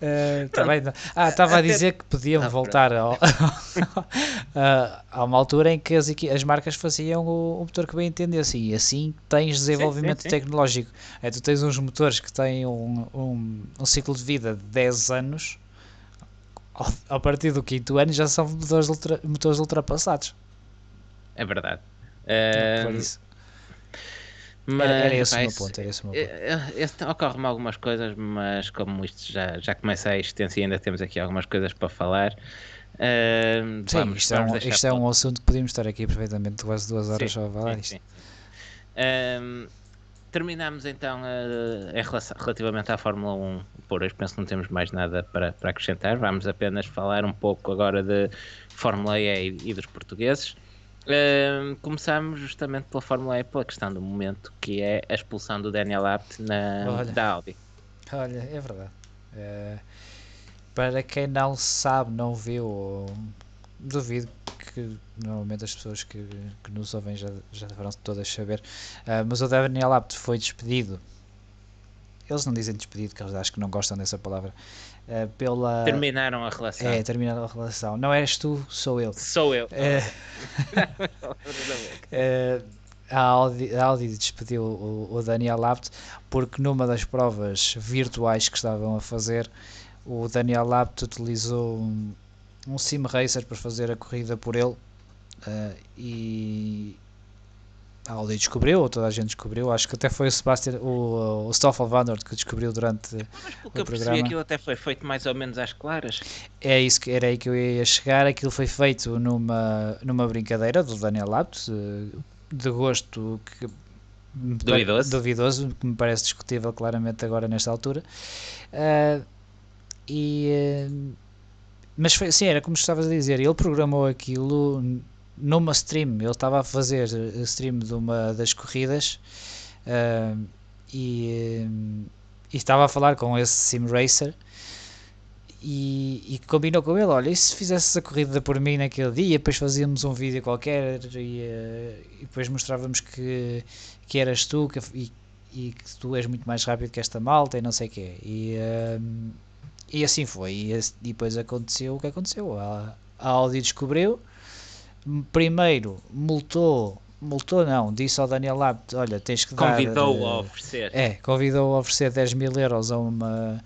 eh, também, tá ah, estava a dizer que podiam voltar ao, a, a ah, uma altura em que as, as marcas faziam o, o, motor que bem entendesse e assim tens desenvolvimento sim, sim, sim. tecnológico. É, tu tens uns motores que têm um, um, um ciclo de vida de 10 anos, ao, a partir do quinto ano já são motores, ultra, motores ultrapassados. É verdade. Uh, mas, era, esse o meu ponto. Era esse o meu ponto. Ocorre-me algumas coisas, mas como isto já, já começa a existência e ainda temos aqui algumas coisas para falar. Uh, sim, vamos, isto, é vamos é um, isto é um assunto que podíamos estar aqui perfeitamente quase duas horas sim, só a falar sim, isto. Um, ehm, terminamos então uh, em relação, relativamente à Fórmula 1 por hoje, penso que não temos mais nada para, para acrescentar, vamos apenas falar um pouco agora de Fórmula e, e dos portugueses. Uh, começámos justamente pela Fórmula E, pela questão do momento, que é a expulsão do Daniel Abt na, olha, da Audi. Olha, é verdade. Uh, para quem não sabe, não viu, duvido que normalmente as pessoas que, que nos ouvem já, já deverão todas saber, uh, mas o Daniel Abt foi despedido. Eles não dizem despedido, que eles acho que não gostam dessa palavra uh, pela. Terminaram a relação. É, terminaram a relação. Não és tu, sou eu. Sou eu. Uh, a Audi, a Audi despediu o, o Daniel Abt porque numa das provas virtuais que estavam a fazer, o Daniel Abt utilizou um, um sim racer para fazer a corrida por ele uh, e a Audi descobriu, ou toda a gente descobriu, acho que até foi o Sebastian, o, o Stoffel Van Oort que descobriu durante mas, mas o eu percebi, aquilo até foi feito mais ou menos às claras. É isso que era aí que eu ia chegar, aquilo foi feito numa, numa brincadeira do Daniel Lapt, eh, de gosto que duvidoso. duvidoso, que me parece discutível claramente agora nesta altura. Uh, e, eh, mas foi, sim, era como estavas a dizer, ele programou aquilo numa stream, ele estava a fazer eh, stream de uma das corridas uh, e, eh, e, estava a falar com esse sim racer e, e, combinou com ele, olha, e se fizesse a corrida por mim naquele dia, depois fazíamos um vídeo qualquer e, e depois mostrávamos que, que eras tu que, e, e, que tu és muito mais rápido que esta malta e não sei o quê. E, e assim foi, e, depois aconteceu o que aconteceu, a, a Audi descobriu, primeiro multou multou não, disse ao Daniel Lapt, olha, tens que convidou dar... Eh, a oferecer. É, convidou a oferecer 10 mil euros a uma,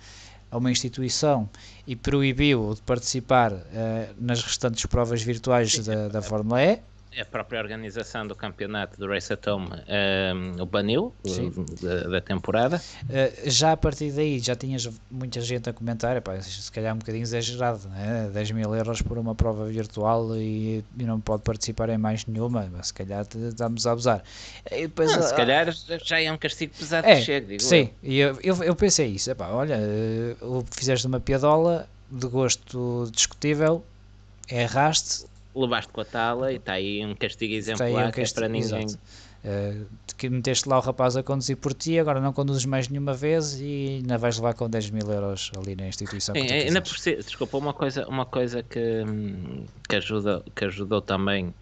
a uma instituição e proibiu de participar uh, nas restantes provas virtuais Sim, da, é da Fórmula E. É a própria organização do campeonato do Race at Home ehm, o baniu da, da, temporada. Uh, já a partir daí já tinhas muita gente a comentar, epá, se calhar um bocadinho exagerado, né? 10 mil euros por uma prova virtual e, e não pode participar em mais nenhuma, mas se calhar estamos a abusar. E depois, não, se calhar já é um castigo pesado é, que chega, digo. Sim, e eu, eu, eu, pensei isso, epá, olha, uh, fizeste uma piadola de gosto discutível, erraste levaste com a tala e está aí um castigo tá exemplar um é castigo, para ninguém. Uh, que meteste lá o rapaz a conduzir por ti, agora não conduzes mais nenhuma vez e ainda vais levar com 10 mil euros ali na instituição. ainda por si, desculpa, uma coisa, uma coisa que, hum, que, ajuda, que ajudou também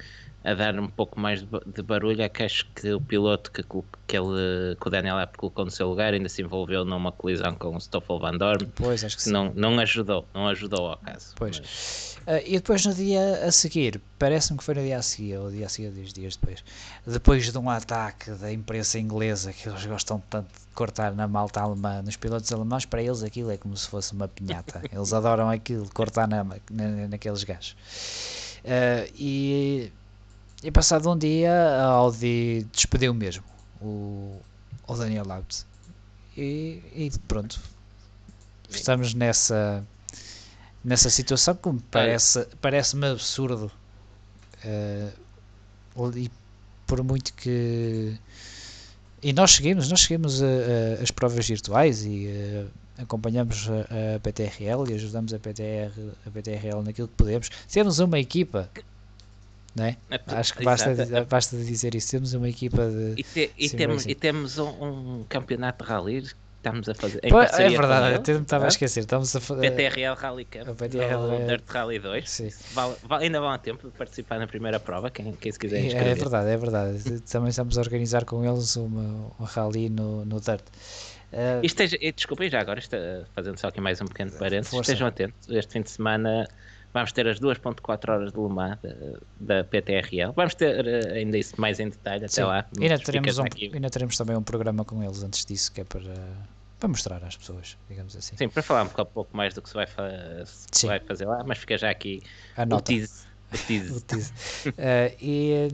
a dar um pouco mais de, barulho é que acho que o piloto que, que, ele, que o Daniel App colocou no seu lugar ainda se envolveu numa colisão com o Stoffel Van Dorn. Pois, acho que não, sim. Não ajudou, não ajudou ao caso. Pois. Uh, e depois no dia a seguir, parece-me que foi no dia a seguir, ou dia a seguir, dois dias depois, depois de um ataque da imprensa inglesa, que eles gostam tanto de cortar na malta alemã, nos pilotos alemães, para eles aquilo é como se fosse uma pinhata. Eles adoram aquilo, cortar na, na, naqueles gajos. Uh, e e passado um dia a Audi despediu mesmo o, o Daniel Abt. E, e, pronto. Estamos nessa nessa situação que me parece, parece-me absurdo. Uh, eh, e por muito que. E nós seguimos, nós seguimos a, eh, a, eh, as provas virtuais e a, acompanhamos a, PTRL e ajudamos a, PTR, a PTRL naquilo que podemos. Temos uma equipa né? É? É, Acho que basta, é- basta dizer isso. Temos uma equipa de. E, te, e temos, e temos um, um campeonato de rally estamos a fazer. Pô, é verdade, até me estava a tá? esquecer. Estamos a fazer. BTRL Rally Cup, BTRL Rally 2. Vale, vale, ainda vão a tempo de participar na primeira prova, quem, quem se quiser inscrever. É, é verdade, é verdade. Também estamos a organizar com eles uma, um rally no, no Dirt. Uh... Esteja, desculpem já agora, esta, fazendo só aqui mais um pequeno parênteses, Força. estejam atentos, este fim de semana Vamos ter as 2.4 horas de Le eh, da, da, PTRL. Vamos ter eh, ainda isso mais em detalhe até Sim. lá. Ainda teremos, um, ainda teremos também um programa com eles antes disso, que é para para mostrar às pessoas, digamos assim. Sim, para falar um pouco, um pouco mais do que se vai, se vai, fazer lá, mas fica já aqui a notícia. uh, eh, e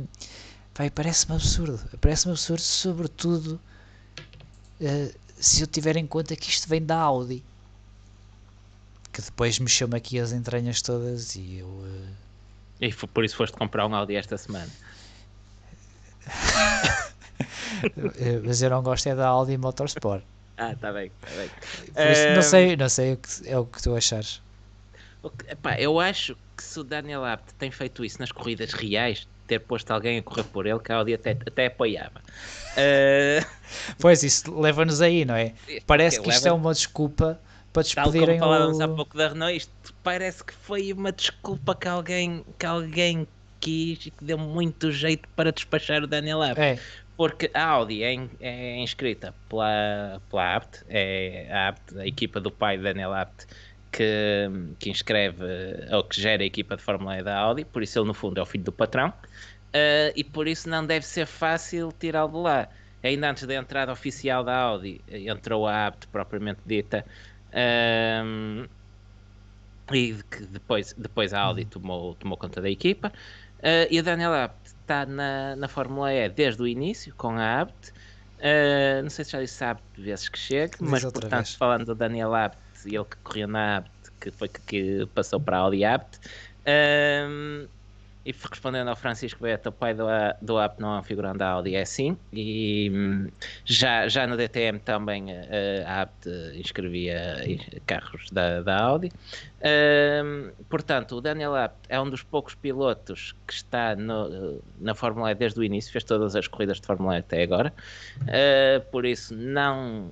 parece-me absurdo, parece-me absurdo, sobretudo uh, se eu tiver em conta que isto vem da Audi que depois mexeu-me aqui as entranhas todas e eu. Uh... E por isso foste comprar um Audi esta semana. Eh, mas eu não gosto é da Audi Motorsport. Ah, tá bem, tá bem. Isso, não, sei, não sei o que, é o que tu achares. Epá, eu acho que se o Daniel Abt tem feito isso nas corridas reais, ter posto alguém a correr por ele, que a Audi até, até apoiava. Uh... Pois, isso leva-nos aí, não é? Parece que isto é uma desculpa para despedirem Tal como falávamos o... há pouco da Renault, isto parece que foi uma desculpa que alguém, que alguém quis e que deu muito jeito para despachar o Daniel Abt. É. Porque a Audi é, é, inscrita pela, pela Abt, é a, Abt, a equipa do pai de Daniel Abt, que, que inscreve eh, ou que gera a equipa de Fórmula E da Audi, por isso ele no fundo é o filho do patrão, uh, e por isso não deve ser fácil tirá-lo de lá. Ainda antes da entrada oficial da Audi, eh, entrou a Abt propriamente dita, um, e que depois, depois a Audi uhum. tomou, tomou conta da equipa. Uh, e a Daniela Abt está na, na Fórmula E desde o início, com a Abt. Uh, não sei se já disse Abt vezes que chega, mas portanto, vez. falando da Daniela Abt, ele que corria na Abt, que foi que, que passou para a Audi Abt. E respondendo ao Francisco Beto, o pai do, do app não é um figurante da Audi, é sim. E hum, já, já no DTM também eh, a app inscrevia eh, carros da, da Audi. Um, portanto, o Daniel Apt é um dos poucos pilotos que está no, na Fórmula E desde o início, fez todas as corridas de Fórmula E até agora. Uh, por isso, não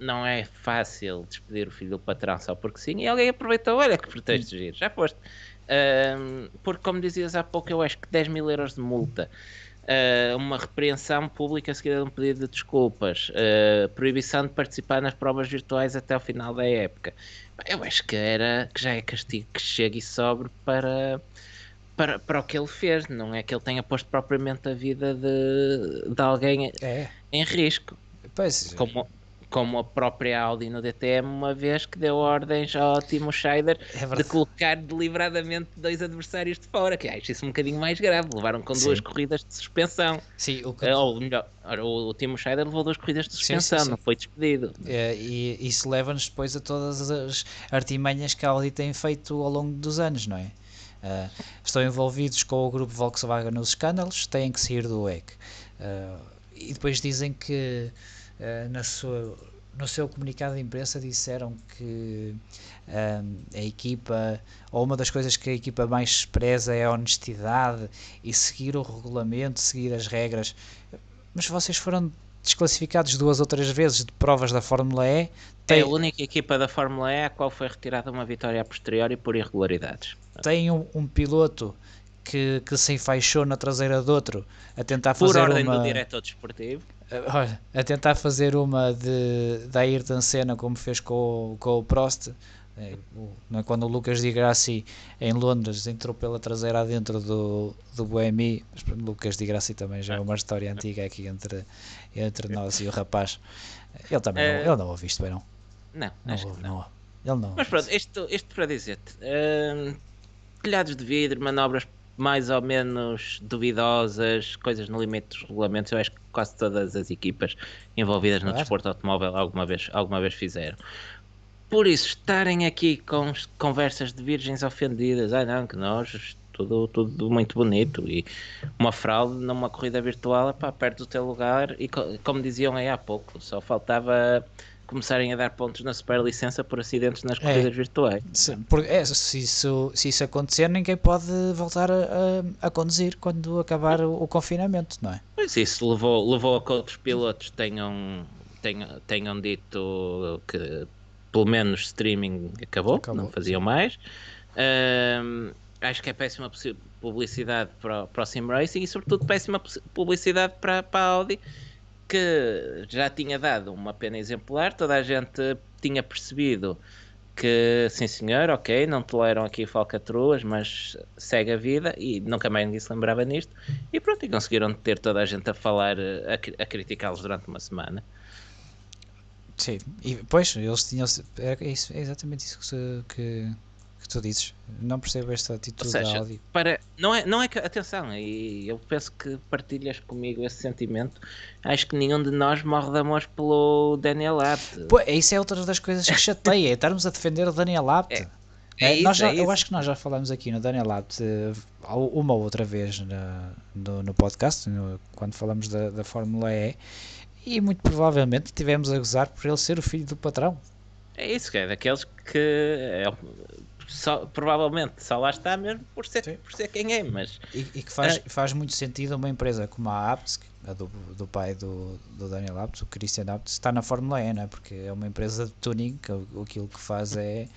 não é fácil despedir o filho do patrão só porque sim. E alguém aproveitou, olha que pretexto hum. giro, já foste. Um, porque, como dizias há pouco, eu acho que 10 mil euros de multa, uh, uma repreensão pública seguida de um pedido de desculpas, uh, proibição de participar nas provas virtuais até o final da época. Eu acho que, era, que já é castigo que chega e sobre para, para, para o que ele fez, não é que ele tenha posto propriamente a vida de, de alguém é. em risco. Pois, como, como a própria Audi no DTM, uma vez que deu ordens ao Timo Scheider é de colocar deliberadamente dois adversários de fora, que acho isso um bocadinho mais grave. Levaram com sim. duas corridas de suspensão. Sim, o que... Eh, ou melhor, o, o Timo Scheider levou duas corridas de suspensão, sim, sim, não foi despedido. É, e isso leva-nos depois a todas as artimanhas que a Audi tem feito ao longo dos anos, não é? Uh, estão envolvidos com o grupo Volkswagen nos escândalos, têm que sair do EC. Uh, eh, e depois dizem que eh, na sua, no seu comunicado de imprensa disseram que um, ehm, a equipa, ou uma das coisas que a equipa mais preza é a honestidade e seguir o regulamento, seguir as regras. Mas vocês foram desclassificados duas ou três vezes de provas da Fórmula E. Tem... É a única equipa da Fórmula E a qual foi retirada uma vitória a posteriori por irregularidades. Tem um, um piloto que, que se enfaixou na traseira de outro a tentar fazer uma... Por ordem do diretor desportivo. Eh, olha, a tentar fazer uma de, da Ayrton Senna como fez com, com o Prost, eh, é? quando o Lucas Di Grassi em Londres entrou pela traseira adentro do, do Boemi, Lucas Di Grassi também já é uma história antiga aqui entre, entre nós e o rapaz. Ele também não, eh, ele não ouve isto bem, não? Não, não, ouve, não. não. Ele não Mas pronto, isto, isto para dizer-te: hum, telhados de vidro, manobras mais ou menos duvidosas, coisas no limite dos regulamentos. Eu acho que quase todas as equipas envolvidas no claro. desporto automóvel alguma vez, alguma vez fizeram. Por isso, estarem aqui com conversas de virgens ofendidas, ah não, que nós, tudo, tudo muito bonito e uma fraude numa corrida virtual, pá, perto do teu lugar e como diziam aí há pouco, só faltava começarem a dar pontos na super licença por acidentes nas é. corridas é. virtuais. Se, é, se, isso, se isso acontecer, ninguém pode voltar a, a conduzir quando acabar o, o, confinamento, não é? Pois isso levou, levou a que outros pilotos tenham, tenham, tenham dito que pelo menos streaming acabou, acabou. não faziam mais. Um, acho que é péssima publicidade para, para o Sim Racing e, sobretudo, péssima publicidade para, para a Audi que já tinha dado uma pena exemplar, toda a gente tinha percebido que sim senhor, ok, não toleram aqui falcatruas, mas segue a vida e nunca mais ninguém se lembrava nisto e pronto, e conseguiram ter toda a gente a falar, a, a criticá-los durante uma semana. Sim, e, pois, eles tinham. É, é, isso, é exatamente isso que, que, que tu dizes. Não percebo esta atitude seja, da Audi. Para, não, é, não é que, atenção, e eu penso que partilhas comigo esse sentimento. Acho que nenhum de nós morre de amor pelo Daniel Abt. Pô, é isso é outra das coisas que chateia, é estarmos a defender o Daniel Abt. É. É, é isso, já, é eu acho que nós já falamos aqui no Daniel Abt eh, uma ou outra vez no, no, podcast, no, quando falamos da, da Fórmula E, e muito provavelmente tivemos a gozar por ele ser o filho do patrão. É isso, é daqueles que é só, provavelmente só lá está mesmo por ser, por ser quem é, mas... E, e que faz, ah. faz muito sentido uma empresa como a Apts, a do, do pai do, do Daniel Apts, o Christian Apts, está na Fórmula E, né? porque é uma empresa de tuning, que é aquilo que faz é,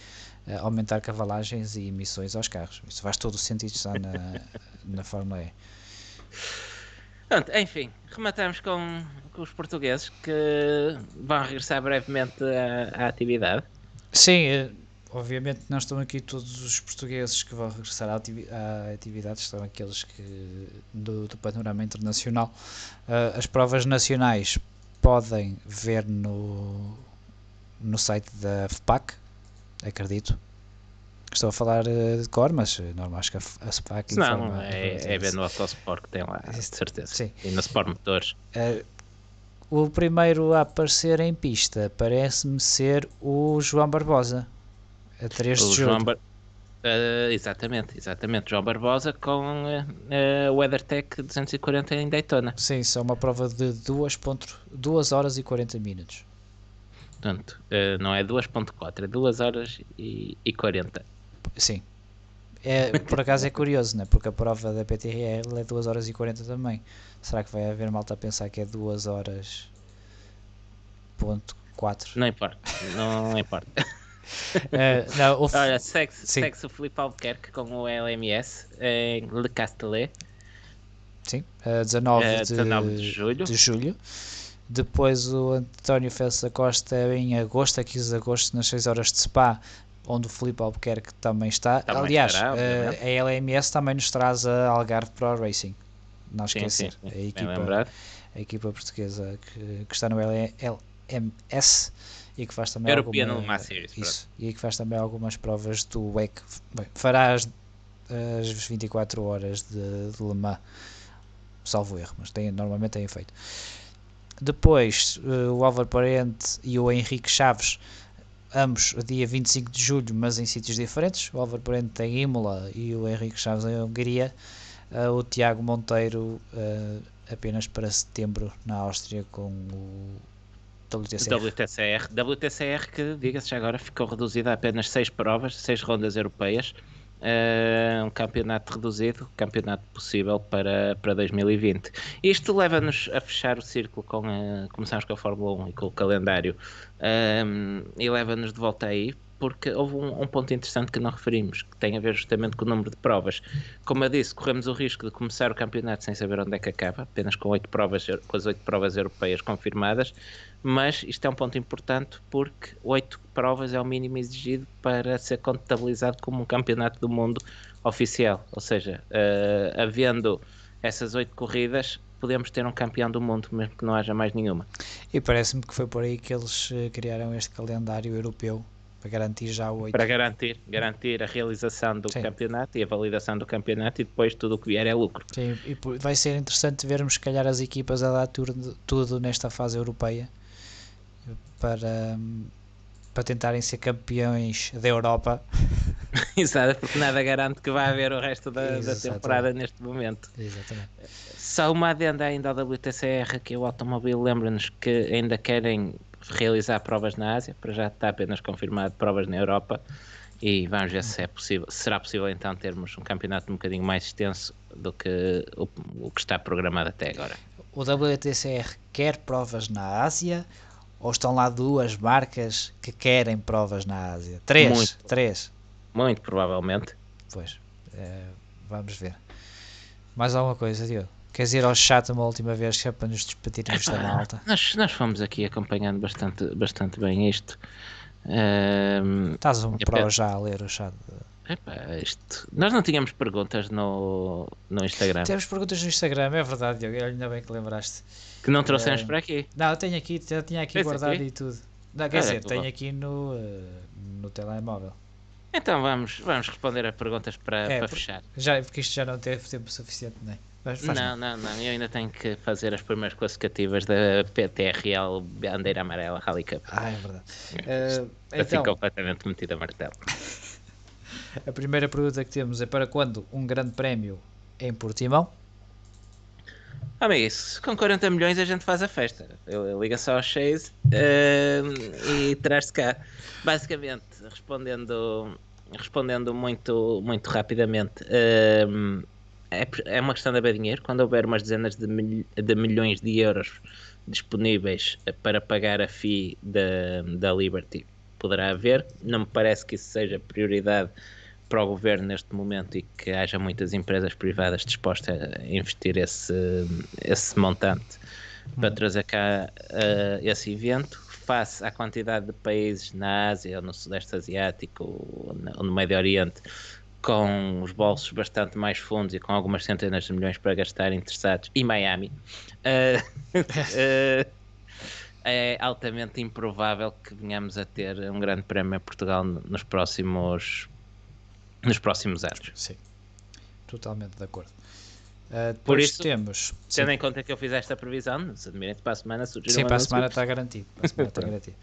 é aumentar cavalagens e emissões aos carros. Isso faz todo o sentido estar na, na Fórmula E. Pronto, enfim, rematamos com, com os portugueses que vão regressar brevemente à, à atividade. Sim, eh, obviamente não estão aqui todos os portugueses que vão regressar à, atividade, estão aqueles que do, do panorama internacional. Uh, as provas nacionais podem ver no, no site da FPAC, acredito. Estou a falar ah, de cor, mas ah, normal, acho que a FPAC... Não, não é, é bem no Autosport que tem lá, de certeza. Sim. E no Sport Motores. Uh, o primeiro a aparecer em pista parece-me ser o João Barbosa a 3 de julho. Bar... Uh, exatamente, exatamente. João Barbosa com uh, uh, WeatherTech 240 em Daytona. Sim, são uma prova de 2, ponto, 2 horas e 40 minutos. Portanto, uh, não é 2.4, é 2 horas e, e 40. Sim. É, por acaso é curioso, né? porque a prova da PTRL é 2 horas e 40 também. Será que vai haver malta a pensar que é 2 horas 4? Não importa, não importa. Uh, não, o... Olha, sexo, Sim. sexo Filipe Albuquerque com o LMS em Le Castellet. Sim, uh, 19, uh, 19 de, de, julho. de, julho. Depois o António da Costa é em agosto, a é 15 de agosto, nas 6 horas de Spa, onde o Filipe Albuquerque também está. Também Aliás, estará, eh, a LMS também nos traz a Algarve Pro Racing. Não esquecer, sim, sim. A, equipa, a equipa portuguesa que, que está no LMS e que faz também European alguma, Series, isso, e que faz também algumas provas do WEC. Bem, farás as 24 horas de, de Le Mans, salvo erro, mas tem, normalmente tem efeito. Depois, eh, o Álvaro Parente e o Henrique Chaves, ambos dia 25 de julho, mas em sítios diferentes. O Álvaro Parente em Imola e o Henrique Chaves em Hungria. Eh, o Tiago Monteiro eh, apenas para setembro na Áustria com o WTCR. WTCR, WTCR que, diga-se agora, ficou reduzida a apenas seis provas, seis rondas europeias, uh, um campeonato reduzido, campeonato possível para, para 2020. Isto leva-nos a fechar o círculo com a, eh, começamos com a Fórmula 1 e com o calendário, ehm, e leva-nos de volta aí, porque houve um, um, ponto interessante que não referimos, que tem a ver justamente com o número de provas. Como eu disse, corremos o risco de começar o campeonato sem saber onde é que acaba, apenas com oito provas, com as oito provas europeias confirmadas mas isto é um ponto importante porque oito provas é o mínimo exigido para ser contabilizado como um campeonato do mundo oficial. Ou seja, uh, havendo essas oito corridas, podemos ter um campeão do mundo, mesmo que não haja mais nenhuma. E parece-me que foi por aí que eles eh, criaram este calendário europeu para garantir já oito. Para garantir, garantir a realização do Sim. campeonato e a validação do campeonato e depois tudo o que vier é lucro. Sim, e vai ser interessante vermos se calhar as equipas a dar tudo nesta fase europeia para, para tentarem ser campeões da Europa. Exato, porque nada garante que vai haver o resto da, da temporada neste momento. Exatamente. Só uma adenda ainda ao WTCR que o automóvel lembra-nos que ainda querem realizar provas na Ásia, para já está apenas confirmado provas na Europa e vamos ver se é possível, será possível então termos um campeonato um bocadinho mais extenso do que o, o que está programado até agora. O WTCR quer provas na Ásia, ou estão lá duas marcas que querem provas na Ásia? Três, muito, três. Muito provavelmente. Pois, é, vamos ver. Mais alguma coisa, Diogo? Queres ir ao chat uma última vez só é para nos despedirmos da malta? Nós, nós fomos aqui acompanhando bastante, bastante bem isto. Um, ehm, Estás um pro já a ler o chat. Epá, isto... Nós não tínhamos perguntas no, no Instagram. Temos perguntas no Instagram, é verdade, Diogo. Ainda bem que lembraste. Que não trouxemos eh, para aqui. Não, eu tenho aqui, já tinha aqui Fez guardado aqui? e tudo. Não, quer ah, é dizer, é tenho aqui no, eh, no telemóvel. Então vamos, vamos responder a perguntas para, é, para fechar. Já, porque isto já não teve tempo suficiente, nem. não, é? não, não. Eu ainda tenho que fazer as primeiras classificativas da PTRL Bandeira Amarela Rally Cup. Ah, é verdade. Uh, então... fico completamente metido a martelo. A primeira pergunta que temos é para quando um grande prémio é em Portimão? Amigo, isso, com 40 milhões a gente faz a festa. Eu, eu liga só ao Chase uh, e traz-te cá. Basicamente, respondendo, respondendo muito, muito rapidamente, uh, é, é uma questão de haver dinheiro. Quando houver umas dezenas de, mil, de milhões de euros disponíveis para pagar a fi da, da Liberty, poderá haver. Não me parece que isso seja prioridade para o governo neste momento e que haja muitas empresas privadas dispostas a investir esse, esse montante para hum. trazer cá uh, esse evento, face à quantidade de países na Ásia, ou no Sudeste Asiático, ou no, Médio Oriente, com os bolsos bastante mais fundos e com algumas centenas de milhões para gastar interessados, e Miami, uh, é altamente improvável que venhamos a ter um grande prémio em Portugal nos próximos nos próximos anos. Sim, totalmente de acordo. Uh, Por isso, temos. Tendo sim. em conta que eu fiz esta previsão, se admirem para a semana surgiu. Sim, para a semana está garantido. Para a semana está garantido.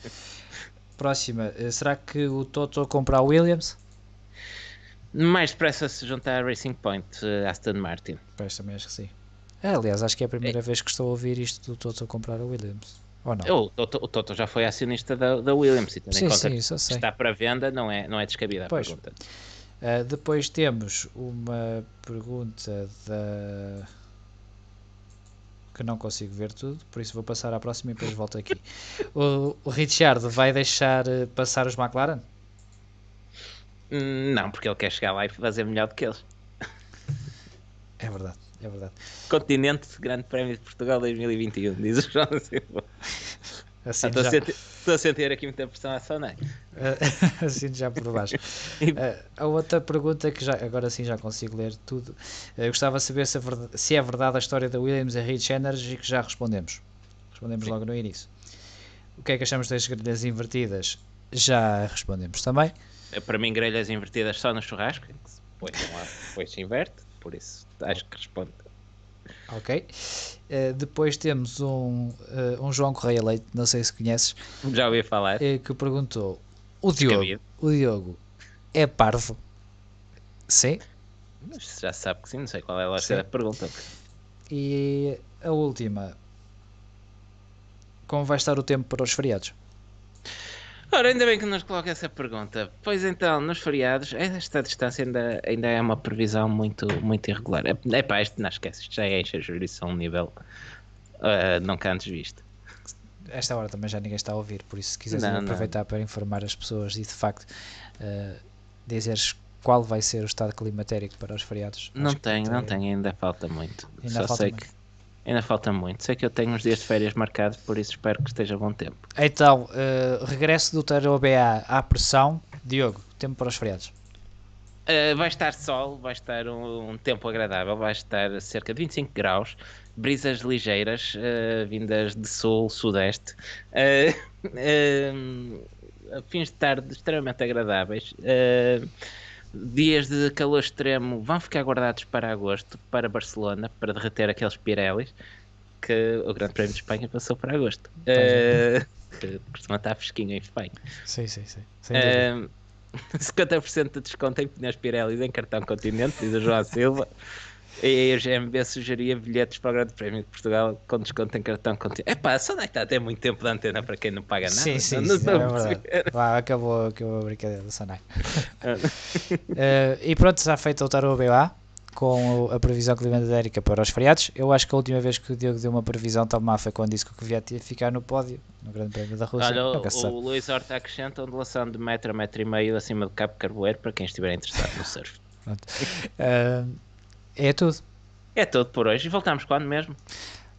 Próxima, eh, será que o Toto compra a Williams? Mais depressa se juntar a Racing Point, uh, Aston Martin. Pois também acho que sim. É, aliás, acho que é a primeira é. vez que estou a ouvir isto do Toto comprar a Williams. Ou não? O, Toto, o Toto já foi acionista da, da Williams e tendo sim, em conta sim, que está para venda, não é, não é descabida a pois. pergunta. Eh, depois temos uma pergunta da que não consigo ver tudo, por isso vou passar à próxima e depois volto aqui. o, o Richard vai deixar eh, passar os McLaren? Hum, não, porque ele quer chegar lá e fazer melhor do que eles. É verdade, é verdade. Continente, Grande Prémio de Portugal 2021, diz o João Silva. Assim Estou já... a, sentir aqui muita pressão a é Soné. Eh, assim já por baixo. Eh, a outra pergunta, que já, agora sim já consigo ler tudo. Eh, eu gostava de saber se, verdade, se é verdade a história da Williams e Rich Energy, que já respondemos. Respondemos sim. logo no início. O que é que achamos das grelhas invertidas? Já respondemos também. Para mim, grelhas invertidas só no churrasco, depois, lá, depois se inverte, por isso acho que responde. Ok. Uh, depois temos um, uh, um João Correia Leite, não sei se conheces. Já ouvi falar. Uh, que perguntou: O Diogo, o Diogo é parvo? Sim. Já já sabe que sim, não sei qual é a lógica da pergunta. E a última: Como vai estar o tempo para os feriados? Ora, ainda bem que nos coloca essa pergunta. Pois então, nos feriados, esta distância ainda, ainda é uma previsão muito, muito irregular. É, é pá, isto não esquece, isto já é enche a jurisdição um nível uh, nunca antes visto. Esta hora também já ninguém está a ouvir, por isso, se quiseres não, aproveitar não. para informar as pessoas e de facto uh, dizeres qual vai ser o estado climatérico para os feriados. Não tenho, não tenho, ainda falta muito. Ainda Só falta sei muito. que Ainda falta muito. Sei que eu tenho uns dias de férias marcados, por isso espero que esteja bom tempo. Então, uh, regresso do Tarô BA à pressão. Diogo, tempo para os feriados. Uh, vai estar sol, vai estar um, um, tempo agradável, vai estar cerca de 25 graus, brisas ligeiras, uh, vindas de sul, sudeste, fins de tarde extremamente agradáveis dias de calor extremo vão ficar guardados para agosto, para Barcelona, para derreter aqueles Pirellis que o Grande Prémio de Espanha passou para agosto. Uh, que costuma estar fresquinho em Espanha. Sim, sim, sim. Uh, eh, 50% de desconto em pneus Pirelli em cartão Continente, diz a João Silva e A GMB sugeria bilhetes para o Grande Prémio de Portugal com desconto em cartão contínuo. Epá, só é está até muito tempo de antena para quem não paga nada. Sim, sim, não, sim, é Vá, acabou, acabou a brincadeira do Sonai. uh, e pronto, está feito o Tarouba BA com a previsão Erika para os feriados. Eu acho que a última vez que o Diogo deu uma previsão tão má foi quando disse que o Kvyat ia ficar no pódio no Grande Prémio da Rússia. Olha, o, o Luís Horta acrescenta ondulação de metro a metro e meio acima do Cabo Carboeiro para quem estiver interessado no surf. uh, é tudo. É tudo por hoje. E voltamos quando mesmo?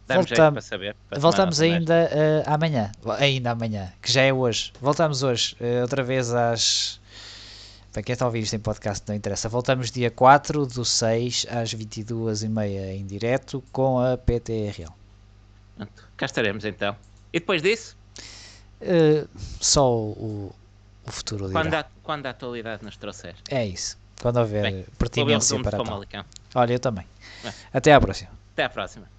Damos para saber, para voltamos ainda uh, amanhã. Ainda amanhã, que já é hoje. Voltamos hoje, uh, outra vez às. Para quem está a ouvir isto em podcast, não interessa. Voltamos dia 4 do 6 às 22h30 em direto com a PTRL. cá estaremos então. E depois disso? Uh, só o, o futuro dirá. Quando a, quando a atualidade nos trouxer. É isso. Quando houver Bem, pertinência para tal. Olha, eu também. Até à próxima. Até à próxima.